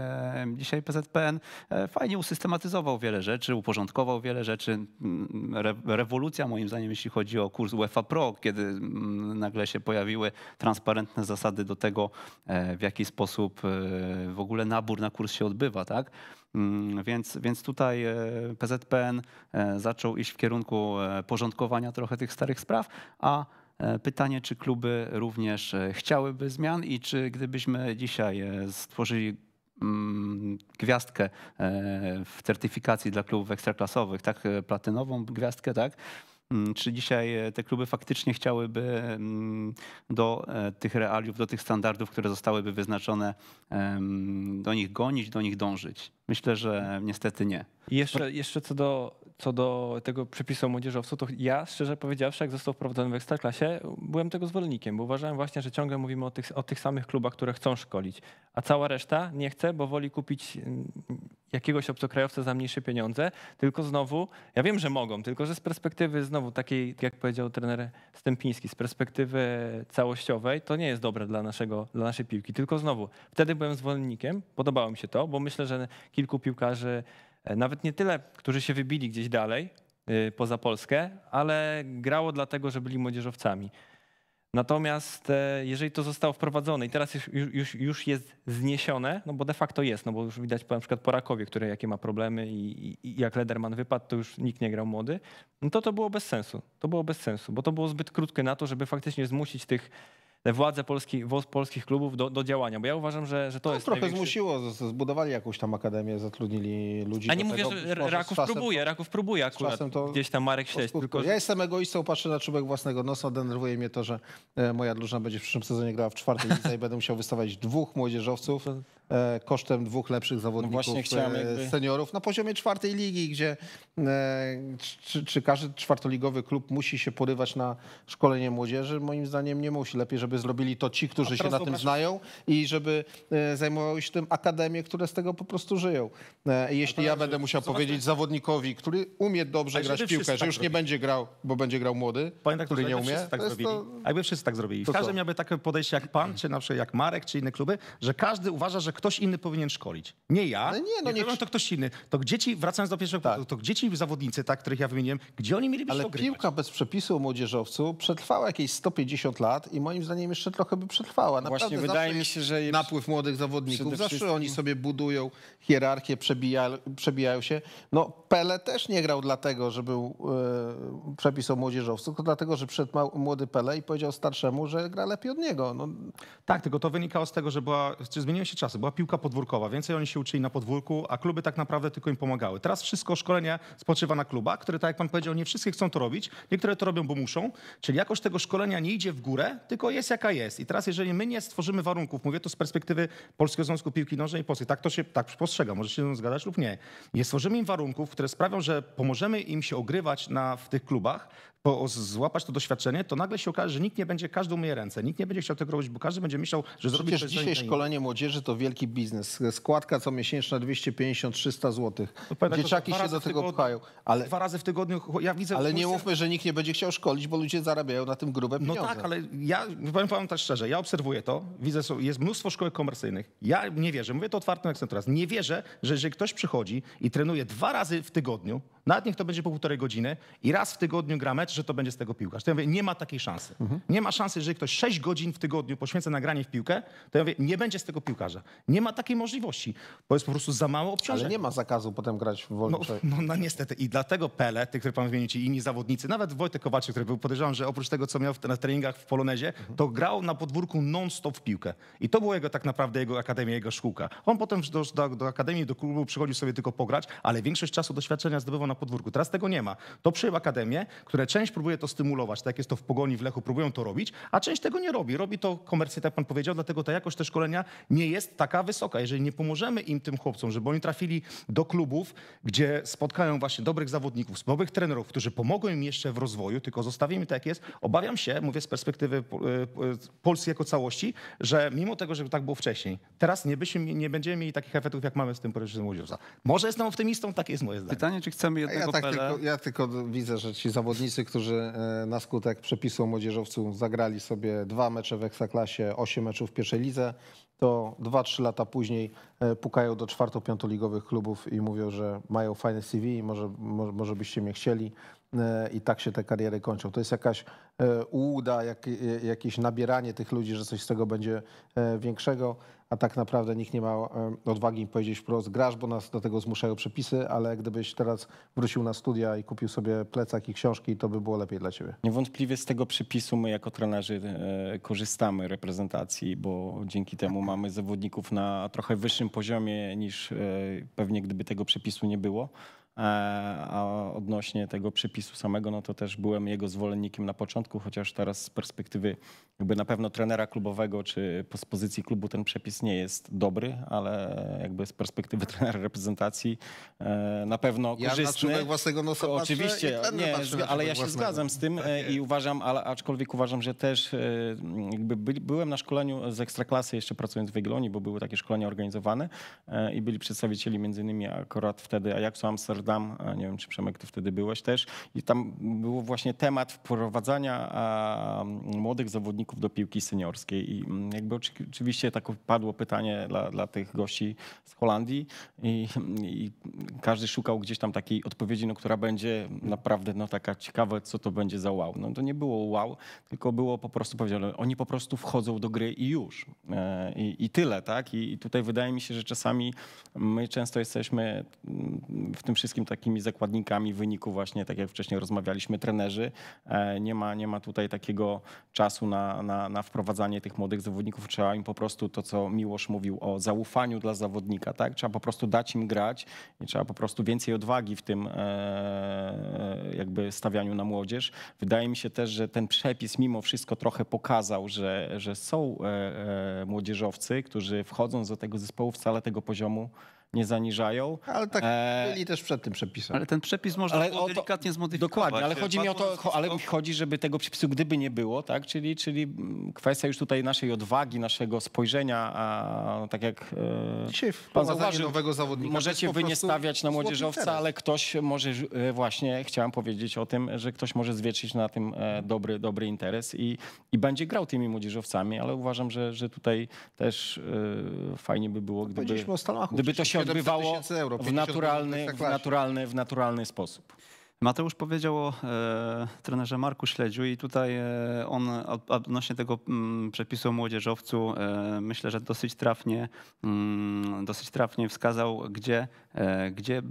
dzisiaj PZPN fajnie usystematyzował wiele rzeczy, uporządkował wiele rzeczy, czy mm, re, rewolucja moim zdaniem, jeśli chodzi o kurs UEFA Pro, kiedy mm, nagle się pojawiły transparentne zasady do tego, e, w jaki sposób e, w ogóle nabór na kurs się odbywa, tak? Mm, więc, więc tutaj e, PZPN zaczął iść w kierunku porządkowania trochę tych starych spraw, a pytanie, czy kluby również chciałyby zmian i czy gdybyśmy dzisiaj stworzyli Mm, gwiazdkę e, w certyfikacji dla klubów ekstraklasowych, tak e, platynową gwiazdkę, tak? Mm, czy dzisiaj e, te kluby faktycznie chciałyby mm, do e, tych realiów, do tych standardów, które zostałyby wyznaczone, do nich gonić, do nich dążyć? Myślę, że niestety nie. jeszcze, jeszcze co, do, co do tego przepisu o młodzieżowcu, to ja szczerze powiedziawszy, jak został wprowadzony w Ekstraklasie, byłem tego zwolennikiem, bo uważałem właśnie, że ciągle mówimy o tych, o tych samych klubach, które chcą szkolić, a cała reszta nie chce, bo woli kupić jakiegoś obcokrajowca za mniejsze pieniądze, tylko znowu, ja wiem, że mogą, tylko że z perspektywy znowu takiej, tak jak powiedział trener Stępiński, z perspektywy całościowej, to nie jest dobre dla, naszego, dla naszej piłki. Tylko znowu, wtedy byłem zwolennikiem, podobało mi się to, bo myślę, że kilku piłkarzy, e, nawet nie tyle, którzy się wybili gdzieś dalej, y, poza Polskę, ale grało dlatego, że byli młodzieżowcami. Natomiast e, jeżeli to zostało wprowadzone i teraz już, już, już jest zniesione, no bo de facto jest, no bo już widać po, na przykład po Rakowie, który jakie ma problemy i, i, jak Lederman wypadł, to już nikt nie grał młody, no to to było bez sensu. To było bez sensu, bo to było zbyt krótkie na to, żeby faktycznie zmusić tych władze polski, polskich klubów do, do, działania, bo ja uważam, że, że to no, jest... Trochę największy... zmusiło, zbudowali jakąś tam akademię, zatrudnili ludzi. A nie mówię, tego, że Raków czasem, próbuje, Raków próbuje akurat, to gdzieś tam Marek Śleś. Tylko, Ja jestem egoistą, patrzę na czubek własnego nosa, denerwuje mnie to, że e, moja drużyna będzie w przyszłym sezonie grała w czwartej lidze i będę musiał wystawiać dwóch młodzieżowców E, kosztem dwóch lepszych no zawodników no jakby... seniorów na poziomie czwartej ligi, gdzie e, czy, czy, każdy czwartoligowy klub musi się porywać na szkolenie młodzieży? Moim zdaniem nie musi. Lepiej, żeby zrobili to ci, którzy się na tym znają i żeby zajmowały się tym akademie, które z tego po prostu żyją. Jeśli ja będę musiał zobaczmy. powiedzieć zawodnikowi, który umie dobrze grać piłkę, że już tak nie będzie grał, bo będzie grał młody, który nie umie. Tak to zrobili. Jakby wszyscy tak zrobili. Każdy miałby takie podejście jak pan, czy na przykład jak Marek, czy inne kluby, że każdy uważa, że ktoś inny powinien szkolić. Nie ja, no nie, no nie, nie no to ktoś inny. To dzieci wracając do pierwszego tak. to gdzie ci zawodnicy, tak, których ja wymieniłem, gdzie oni mieli być Ale ogrywać? piłka bez przepisu młodzieżowcu przetrwała jakieś 150 lat i moim zdaniem jeszcze trochę by przetrwała. Naprawdę Właśnie wydaje mi się, że... Napływ młodych zawodników, zawsze wszystkim... oni sobie budują hierarchię, przebijają, przebijają się. No Pele też nie grał dlatego, że był yy, przepis o młodzieżowcu, tylko dlatego, że przyszedł młody Pele i powiedział starszemu, że gra lepiej od niego. No. Tak, tylko to wynikało z tego, że była, że zmieniły się czasy była piłka podwórkowa, więcej oni się uczyli na podwórku, a kluby tak naprawdę tylko im pomagały. Teraz wszystko szkolenie spoczywa na klubach, które tak jak pan powiedział, nie wszystkie chcą to robić, niektóre to robią, bo muszą, czyli jakość tego szkolenia nie idzie w górę, tylko jest jaka jest. I teraz jeżeli my nie stworzymy warunków, mówię to z perspektywy Polskiego Związku Piłki Nożnej i Polskiej, tak to się tak postrzegam, może się zgadzać lub nie, nie stworzymy im warunków, które sprawią, że pomożemy im się ogrywać na, w tych klubach, po, złapać to doświadczenie, to nagle się okaże, że nikt nie będzie, każdy umyje ręce, nikt nie będzie chciał tego robić, bo każdy będzie myślał, że Przecież zrobi Przecież dzisiaj szkolenie młodzieży to wielki biznes. Składka co miesięczna 250-300 zł. No tak, Dzieciaki się do tego pchają. Ale, dwa razy w tygodniu, ja widzę... Ale nie mówmy, że nikt nie będzie chciał szkolić, bo ludzie zarabiają na tym grube pieniądze. No tak, ale ja powiem wam tak szczerze, ja obserwuję to, widzę, jest mnóstwo szkołek komercyjnych. Ja nie wierzę, mówię to otwartym akcentem teraz, nie wierzę, że jeżeli ktoś przychodzi i trenuje dwa razy w tygodniu, nawet niech to będzie po półtorej godziny i raz w tygodniu gra mecz, że to będzie z tego piłkarz. To ja mówię, nie ma takiej szansy. Mhm. Nie ma szansy, jeżeli ktoś 6 godzin w tygodniu poświęca na granie w piłkę, to ja mówię, nie będzie z tego piłkarza. Nie ma takiej możliwości, bo jest po prostu za mało obciążeń. Ale nie ma zakazu potem grać w no, wolnym no, no, no, niestety. I dlatego Pele, tych, które pan wymienił, i inni zawodnicy, nawet Wojtek Kowalczyk, który był, podejrzewam, że oprócz tego, co miał na treningach w Polonezie, mhm. to grał na podwórku non-stop w piłkę. I to było jego tak naprawdę jego akademia, jego szkółka. On potem do, do, do akademii, do klubu przychodził sobie tylko pograć, ale większość czasu doświadczenia zdobywał na podwórku. Teraz tego nie ma. To przyjął akademię, które część próbuje to stymulować, tak jest to w pogoni w Lechu, próbują to robić, a część tego nie robi. Robi to komercyjnie, tak pan powiedział, dlatego ta jakość te szkolenia nie jest taka wysoka. Jeżeli nie pomożemy im, tym chłopcom, żeby oni trafili do klubów, gdzie spotkają właśnie dobrych zawodników, dobrych trenerów, którzy pomogą im jeszcze w rozwoju, tylko zostawimy tak jak jest, obawiam się, mówię z perspektywy e, e, Polski jako całości, że mimo tego, że tak było wcześniej, teraz nie, byśmy, nie będziemy mieli takich efektów, jak mamy z tym projektem Łodziowca. Może jestem optymistą, takie jest moje zdanie. Pytanie, czy chcemy jednego ja tak tylko, Ja tylko widzę, że ci zawodnicy, którzy e, na skutek przepisu o młodzieżowcu zagrali sobie dwa mecze w Ekstraklasie, osiem meczów w pierwszej lidze, to dwa-trzy lata później e, pukają do czwarto-piątoligowych klubów i mówią, że mają fajne CV i może, może, może byście mnie chcieli e, i tak się te kariery kończą. To jest jakaś ułuda, jak, jakieś nabieranie tych ludzi, że coś z tego będzie większego a tak naprawdę nikt nie ma odwagi im powiedzieć wprost, grasz, bo nas do tego zmuszają przepisy, ale gdybyś teraz wrócił na studia i kupił sobie plecak i książki, to by było lepiej dla ciebie. Niewątpliwie z tego przepisu my jako trenerzy e, korzystamy reprezentacji, bo dzięki temu mamy zawodników na trochę wyższym poziomie niż e, pewnie gdyby tego przepisu nie było. E, a odnośnie tego przepisu samego, no to też byłem jego zwolennikiem na początku, chociaż teraz z perspektywy jakby na pewno trenera klubowego czy z pozycji klubu ten przepis nie jest dobry, ale jakby z perspektywy trenera reprezentacji e, na pewno ja korzystny. Ja własnego nosa Oczywiście, nie, ale ja się własnego. zgadzam z tym e, tak i uważam, ale aczkolwiek uważam, że też jakby byłem na szkoleniu z Ekstraklasy jeszcze pracując w Jagiellonii, bo były takie szkolenia organizowane i byli przedstawicieli między innymi akurat wtedy Ajaxu Amsterdam nie wiem czy Przemek ty wtedy byłeś też, i tam był właśnie temat wprowadzania młodych zawodników do piłki seniorskiej i mm, jakby oczywiście tak padło pytanie dla, dla tych gości z Holandii i, i każdy szukał gdzieś tam takiej odpowiedzi, no, która będzie naprawdę no, taka ciekawa, co to będzie za wow. No, to nie było wow, tylko było po prostu powiedziane, oni po prostu wchodzą do gry i już. E, I, i tyle, tak? I, I tutaj wydaje mi się, że czasami my często jesteśmy mm, w tym wszystkim wszystkim takimi zakładnikami wyniku właśnie, tak jak wcześniej rozmawialiśmy, trenerzy. E, nie ma, nie ma tutaj takiego czasu na, na, na wprowadzanie tych młodych zawodników. Trzeba im po prostu to, co Miłosz mówił o zaufaniu dla zawodnika, tak? Trzeba po prostu dać im grać i trzeba po prostu więcej odwagi w tym e, e, jakby stawianiu na młodzież. Wydaje mi się też, że ten przepis mimo wszystko trochę pokazał, że, że są młodzieżowcy, którzy wchodząc do tego zespołu wcale tego poziomu nie zaniżają. Ale tak e... byli też przed tym przepisem. Ale ten przepis można ale było to, delikatnie zmodyfikować. Dokładnie, ale chodzi mi o to, ale chodzi, żeby tego przepisu gdyby nie było, tak? Czyli, czyli mm, kwestia już tutaj naszej odwagi, naszego spojrzenia, a no, tak jak e... Dzisiaj pan zauważył, nowego zawodnika możecie wy nie stawiać na młodzieżowca, ale ktoś może e, właśnie, chciałem powiedzieć o tym, że ktoś może zwietrzyć na tym e, dobry, dobry interes i, i będzie grał tymi młodzieżowcami, ale uważam, że, że tutaj też e, fajnie by było, gdyby, gdyby to się odbywało euro, w, naturalny, tak w, naturalny, w naturalny sposób. Mateusz powiedział o e, trenerze Marku Śledziu i tutaj e, on odnośnie tego m, mm, przepisu o młodzieżowcu e, myślę, że dosyć trafnie, m, mm, dosyć trafnie wskazał, gdzie, e, gdzie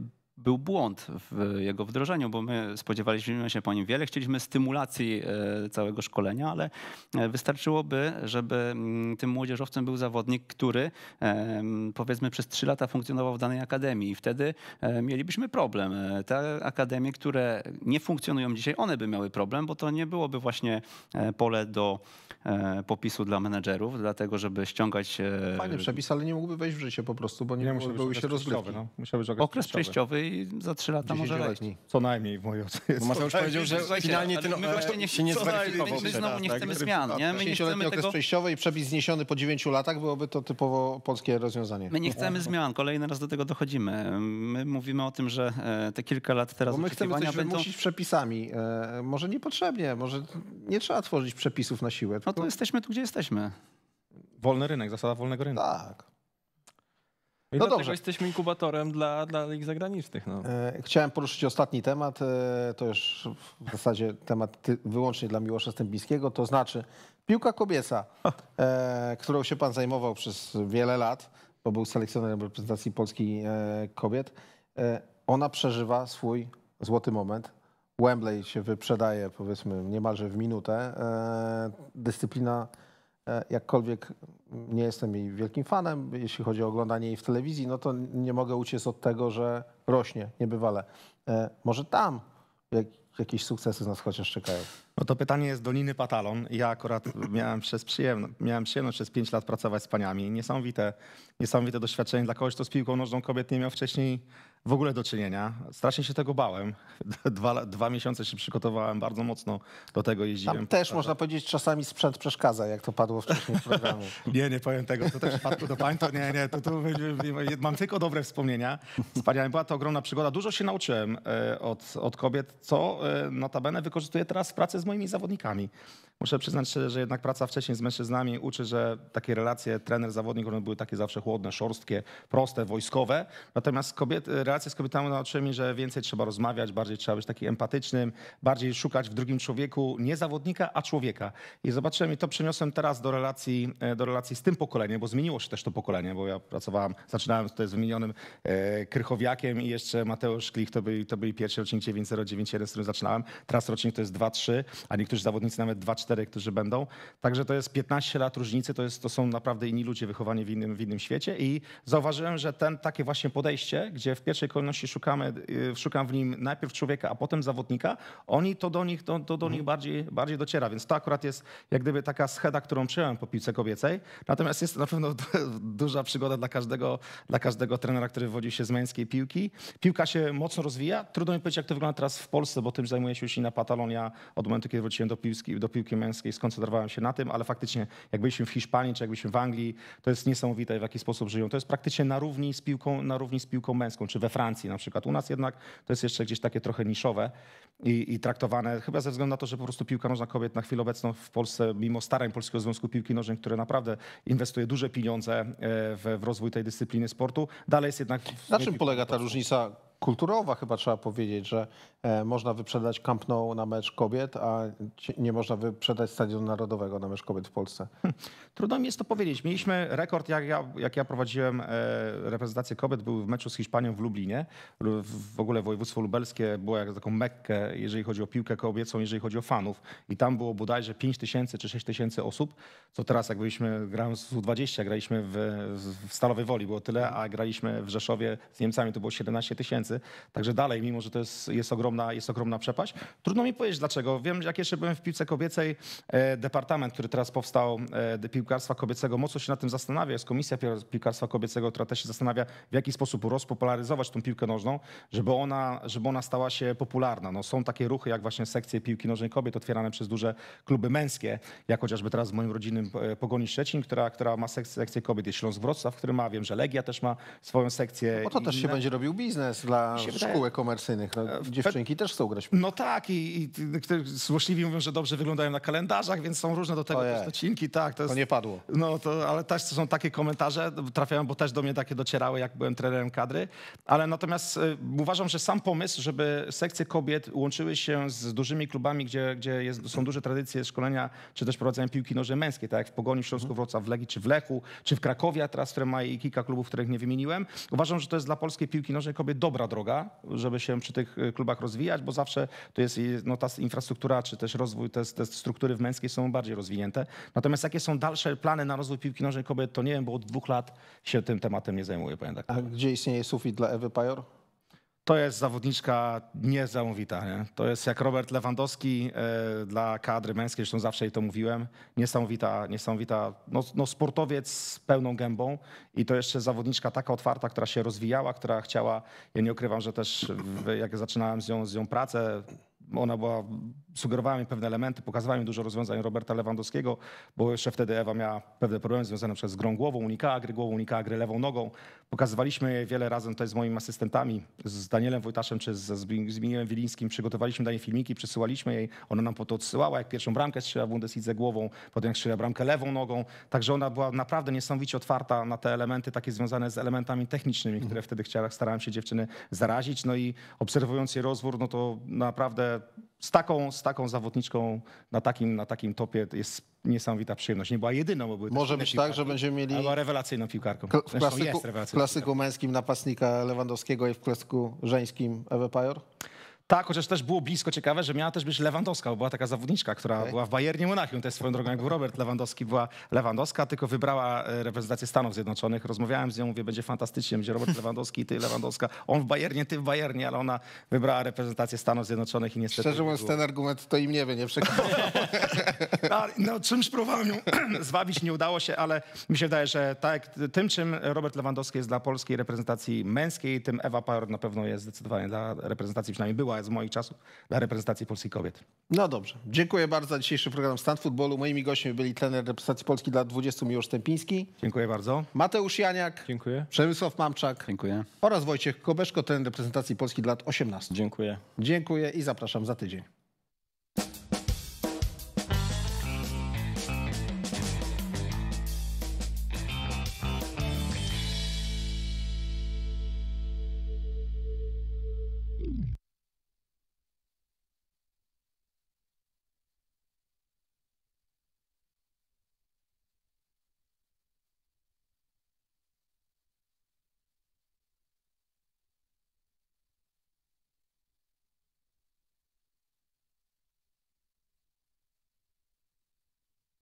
był błąd w jego wdrożeniu, bo my spodziewaliśmy się po nim wiele, chcieliśmy stymulacji e, całego szkolenia, ale e, wystarczyłoby, żeby mm, tym młodzieżowcem był zawodnik, który e, mm, powiedzmy przez trzy lata funkcjonował w danej akademii i wtedy mielibyśmy problem. Te akademie, które nie funkcjonują dzisiaj, one by miały problem, bo to nie byłoby właśnie pole do popisu dla menedżerów, dlatego żeby ściągać... Fajny przepis, ale nie mógłby wejść w życie po prostu, bo nie, nie byłyby się rozgrywki. No, okres przejściowy i za trzy lata może leć. Co najmniej w mojej ocenie. No, Mateusz już powiedział, że finalnie ten my właśnie nie, się nie zweryfikował. My znowu nie tak, chcemy tak. zmian. Nie? My nie chcemy okres tego... przejściowy i przepis zniesiony po dziewięciu latach byłoby to typowo polskie rozwiązanie. My nie chcemy zmian. Kolejny raz do tego dochodzimy. My mówimy o tym, że e, te kilka lat teraz Bo my chcemy coś będą... wymusić przepisami. E, może niepotrzebnie, może nie trzeba tworzyć przepisów na siłę. Tylko... No to jesteśmy tu, gdzie jesteśmy. Wolny rynek, zasada wolnego rynku. Tak. I no dobrze. jesteśmy inkubatorem dla, dla ich zagranicznych. No. E, chciałem poruszyć ostatni temat, e, to już w zasadzie temat wyłącznie dla Miłosza Stępińskiego, to znaczy piłka kobieca, e, którą się pan zajmował przez wiele lat, bo był selekcjonerem reprezentacji Polski kobiet. Ona przeżywa swój złoty moment. Wembley się wyprzedaje powiedzmy niemalże w minutę. Dyscyplina E, jakkolwiek nie jestem jej wielkim fanem, jeśli chodzi o oglądanie jej w telewizji, no to nie mogę uciec od tego, że rośnie niebywale. E, może tam jakieś sukcesy nas chociaż czekają. No to pytanie jest do Niny Patalon. Ja akurat miałem, przez przyjemność, miałem przyjemność przez 5 lat pracować z paniami. Niesamowite, niesamowite doświadczenie dla kogoś, kto z piłką nożną kobiet nie miał wcześniej w ogóle do czynienia. Strasznie się tego bałem. Dwa, dwa miesiące się przygotowałem, bardzo mocno do tego jeździłem. Tam też można powiedzieć, czasami sprzęt przeszkadza, jak to padło wcześniej w programie. nie, nie powiem tego, to też przypadku do pań, to nie, nie, to, to, mam tylko dobre wspomnienia. Wspaniałe. była to ogromna przygoda. Dużo się nauczyłem e, od, od kobiet, co e, notabene wykorzystuję teraz w pracy z moimi zawodnikami muszę przyznać szczerze, że jednak praca wcześniej z mężczyznami uczy, że takie relacje trener-zawodnik, one były takie zawsze chłodne, szorstkie, proste, wojskowe. Natomiast e, relacje z kobietami nauczyły mi, że więcej trzeba rozmawiać, bardziej trzeba być taki empatycznym, bardziej szukać w drugim człowieku nie zawodnika, a człowieka. I zobaczyłem i to przeniosłem teraz do relacji, e, do relacji z tym pokoleniem, bo zmieniło się też to pokolenie, bo ja pracowałem, zaczynałem tutaj z wymienionym e, Krychowiakiem i jeszcze Mateusz Klich, to, by, to byli pierwszy rocznik 9091, z którym zaczynałem. Teraz rocznik to jest 2-3, a niektórzy zawodnicy nawet 2-4. 4, którzy będą. Także to jest 15 lat różnicy, to, jest, to są naprawdę inni ludzie wychowani w innym, w innym świecie i zauważyłem, że ten, takie właśnie podejście, gdzie w pierwszej kolejności szukamy, y, szukam w nim najpierw człowieka, a potem zawodnika, oni to do nich, to, to do nich mhm. bardziej, bardziej dociera, więc to akurat jest jak gdyby taka scheda, którą przyjąłem po piłce kobiecej, natomiast jest to na pewno duża przygoda dla każdego, dla każdego trenera, który wodzi się z męskiej piłki. Piłka się mocno rozwija, trudno mi powiedzieć, jak to wygląda teraz w Polsce, bo tym zajmuje się już inna Patalonia od momentu, kiedy wróciłem do piłki, do piłki męskiej, skoncentrowałem się na tym, ale faktycznie jak byliśmy w Hiszpanii czy jakbyśmy w Anglii, to jest niesamowite w jaki sposób żyją. To jest praktycznie na równi z piłką, na równi z piłką męską, czy we Francji na przykład. U nas jednak to jest jeszcze gdzieś takie trochę niszowe i, i traktowane, chyba ze względu na to, że po prostu piłka nożna kobiet na chwilę obecną w Polsce, mimo starań Polskiego Związku Piłki Nożnej, które naprawdę inwestuje duże pieniądze e, w, w rozwój tej dyscypliny sportu, dalej jest jednak... Na czym polega ta różnica kulturowa chyba trzeba powiedzieć, że e, można wyprzedać Camp Nou na mecz kobiet, a nie można wyprzedać Stadionu Narodowego na mecz kobiet w Polsce. Hm. Trudno mi jest to powiedzieć. Mieliśmy rekord, jak ja, jak ja prowadziłem e, reprezentację kobiet, był w meczu z Hiszpanią w Lublinie. W ogóle województwo lubelskie było jak taką mekkę, jeżeli chodzi o piłkę kobiecą, jeżeli chodzi o fanów. I tam było bodajże 5 tysięcy czy 6 tysięcy osób, co teraz jak byliśmy, grałem z U20, graliśmy w, w Stalowej Woli, było tyle, a graliśmy w Rzeszowie z Niemcami, to było 17 tysięcy. Także dalej, mimo że to jest, jest, ogromna, jest ogromna przepaść. Trudno mi powiedzieć dlaczego. Wiem, jak jeszcze byłem w piłce kobiecej, e, departament, który teraz powstał e, piłkarstwa kobiecego, mocno się na tym zastanawia. Jest komisja piłkarstwa kobiecego, która też się zastanawia, w jaki sposób rozpopularyzować tą piłkę nożną, żeby ona, żeby ona stała się popularna. No, są takie ruchy, jak właśnie sekcje piłki nożnej kobiet otwierane przez duże kluby męskie, jak chociażby teraz w moim rodzinnym e, Pogoni Szczecin, która, która ma sekcję, sekcję kobiet, jest Śląsk Wrocław, który ma, wiem, że Legia też ma swoją sekcję. Bo no to też inne. się będzie robił biznes dla szkółek komercyjnych. No, dziewczynki też chcą grać. No tak, i, i złośliwi mówią, że dobrze wyglądają na kalendarzach, więc są różne do tego Ojej. też Tak, to, to nie padło. No to, ale też są takie komentarze, trafiają, bo też do mnie takie docierały, jak byłem trenerem kadry. Ale natomiast y, uważam, że sam pomysł, żeby sekcje kobiet łączyły się z dużymi klubami, gdzie, gdzie jest, są duże tradycje szkolenia, czy też prowadzenia piłki nożnej męskiej, tak jak w Pogoni, w Śląsku mhm. Wrocław, w Legii, czy w Lechu, czy w Krakowie, a teraz, które ma i kilka klubów, których nie wymieniłem. Uważam, że to jest dla polskiej piłki nożnej kobiet dobra droga, żeby się przy tych y, klubach rozwijać, bo zawsze to jest no, ta infrastruktura, czy też rozwój, te, te struktury w męskiej są bardziej rozwinięte. Natomiast jakie są dalsze plany na rozwój piłki nożnej kobiet, to nie wiem, bo od dwóch lat się tym tematem nie zajmuję, powiem tak. A gdzie istnieje sufit dla Ewy Pajor? to jest zawodniczka niesamowita. Nie? To jest jak Robert Lewandowski e, dla kadry męskiej, zresztą zawsze jej to mówiłem. Niesamowita, niesamowita no, no, sportowiec z pełną gębą i to jeszcze zawodniczka taka otwarta, która się rozwijała, która chciała, ja nie ukrywam, że też jak zaczynałem z nią, z nią pracę, ona była, sugerowała mi pewne elementy, pokazywała mi dużo rozwiązań Roberta Lewandowskiego, bo jeszcze wtedy Ewa miała pewne problemy związane przez grą głową, unikała gry głową, unikała gry lewą nogą. Pokazywaliśmy wiele razy tutaj z moimi asystentami, z Danielem Wojtaszem czy z Zbigniewem Wilińskim, przygotowaliśmy dla niej filmiki, przesyłaliśmy jej, ona nam po to odsyłała, jak pierwszą bramkę strzela w Bundeslidze głową, potem jak strzela bramkę lewą nogą, także ona była naprawdę niesamowicie otwarta na te elementy takie związane z elementami technicznymi, które mhm. wtedy chciałem, starałem się dziewczyny zarazić, no i obserwując jej rozwór, no to naprawdę z taką, z taką zawodniczką na takim, na takim topie jest niesamowita przyjemność. Nie była jedyną, bo były Może być tak, piłkarki, tak, że będziemy mieli... była rewelacyjną piłkarką. w klasyku, jest rewelacyjną klasyku piłkarką. męskim napastnika Lewandowskiego i w klasyku żeńskim Ewe Pajor? Tak, chociaż też było blisko ciekawe, że miała też być Lewandowska, bo była taka zawodniczka, która okay. była w Bayernie Monachium, to jest swoją drogą, jak był Robert Lewandowski, była Lewandowska, tylko wybrała e, reprezentację Stanów Zjednoczonych. Rozmawiałem z nią, mówię, będzie fantastycznie, będzie Robert Lewandowski i ty Lewandowska. On w Bayernie, ty w Bayernie, ale ona wybrała reprezentację Stanów Zjednoczonych i niestety... Szczerze mówiąc, ten argument to im nie wie, nie przekonał. no, czymś próbowałem ją zwabić, nie udało się, ale mi się wydaje, że tak, tym czym Robert Lewandowski jest dla polskiej reprezentacji męskiej, tym Ewa Pajor na pewno jest zdecydowanie dla reprezentacji, przynajmniej była z moich czasów dla reprezentacji Polski kobiet. No dobrze. Dziękuję bardzo za dzisiejszy program Stan Futbolu. Moimi gośćmi byli trener reprezentacji Polski dla 20 Miłosz Stępiński. Dziękuję bardzo. Mateusz Janiak. Dziękuję. Przemysław Mamczak. Dziękuję. Oraz Wojciech Kobeszko, trener reprezentacji Polski dla 18. Dziękuję. Dziękuję i zapraszam za tydzień.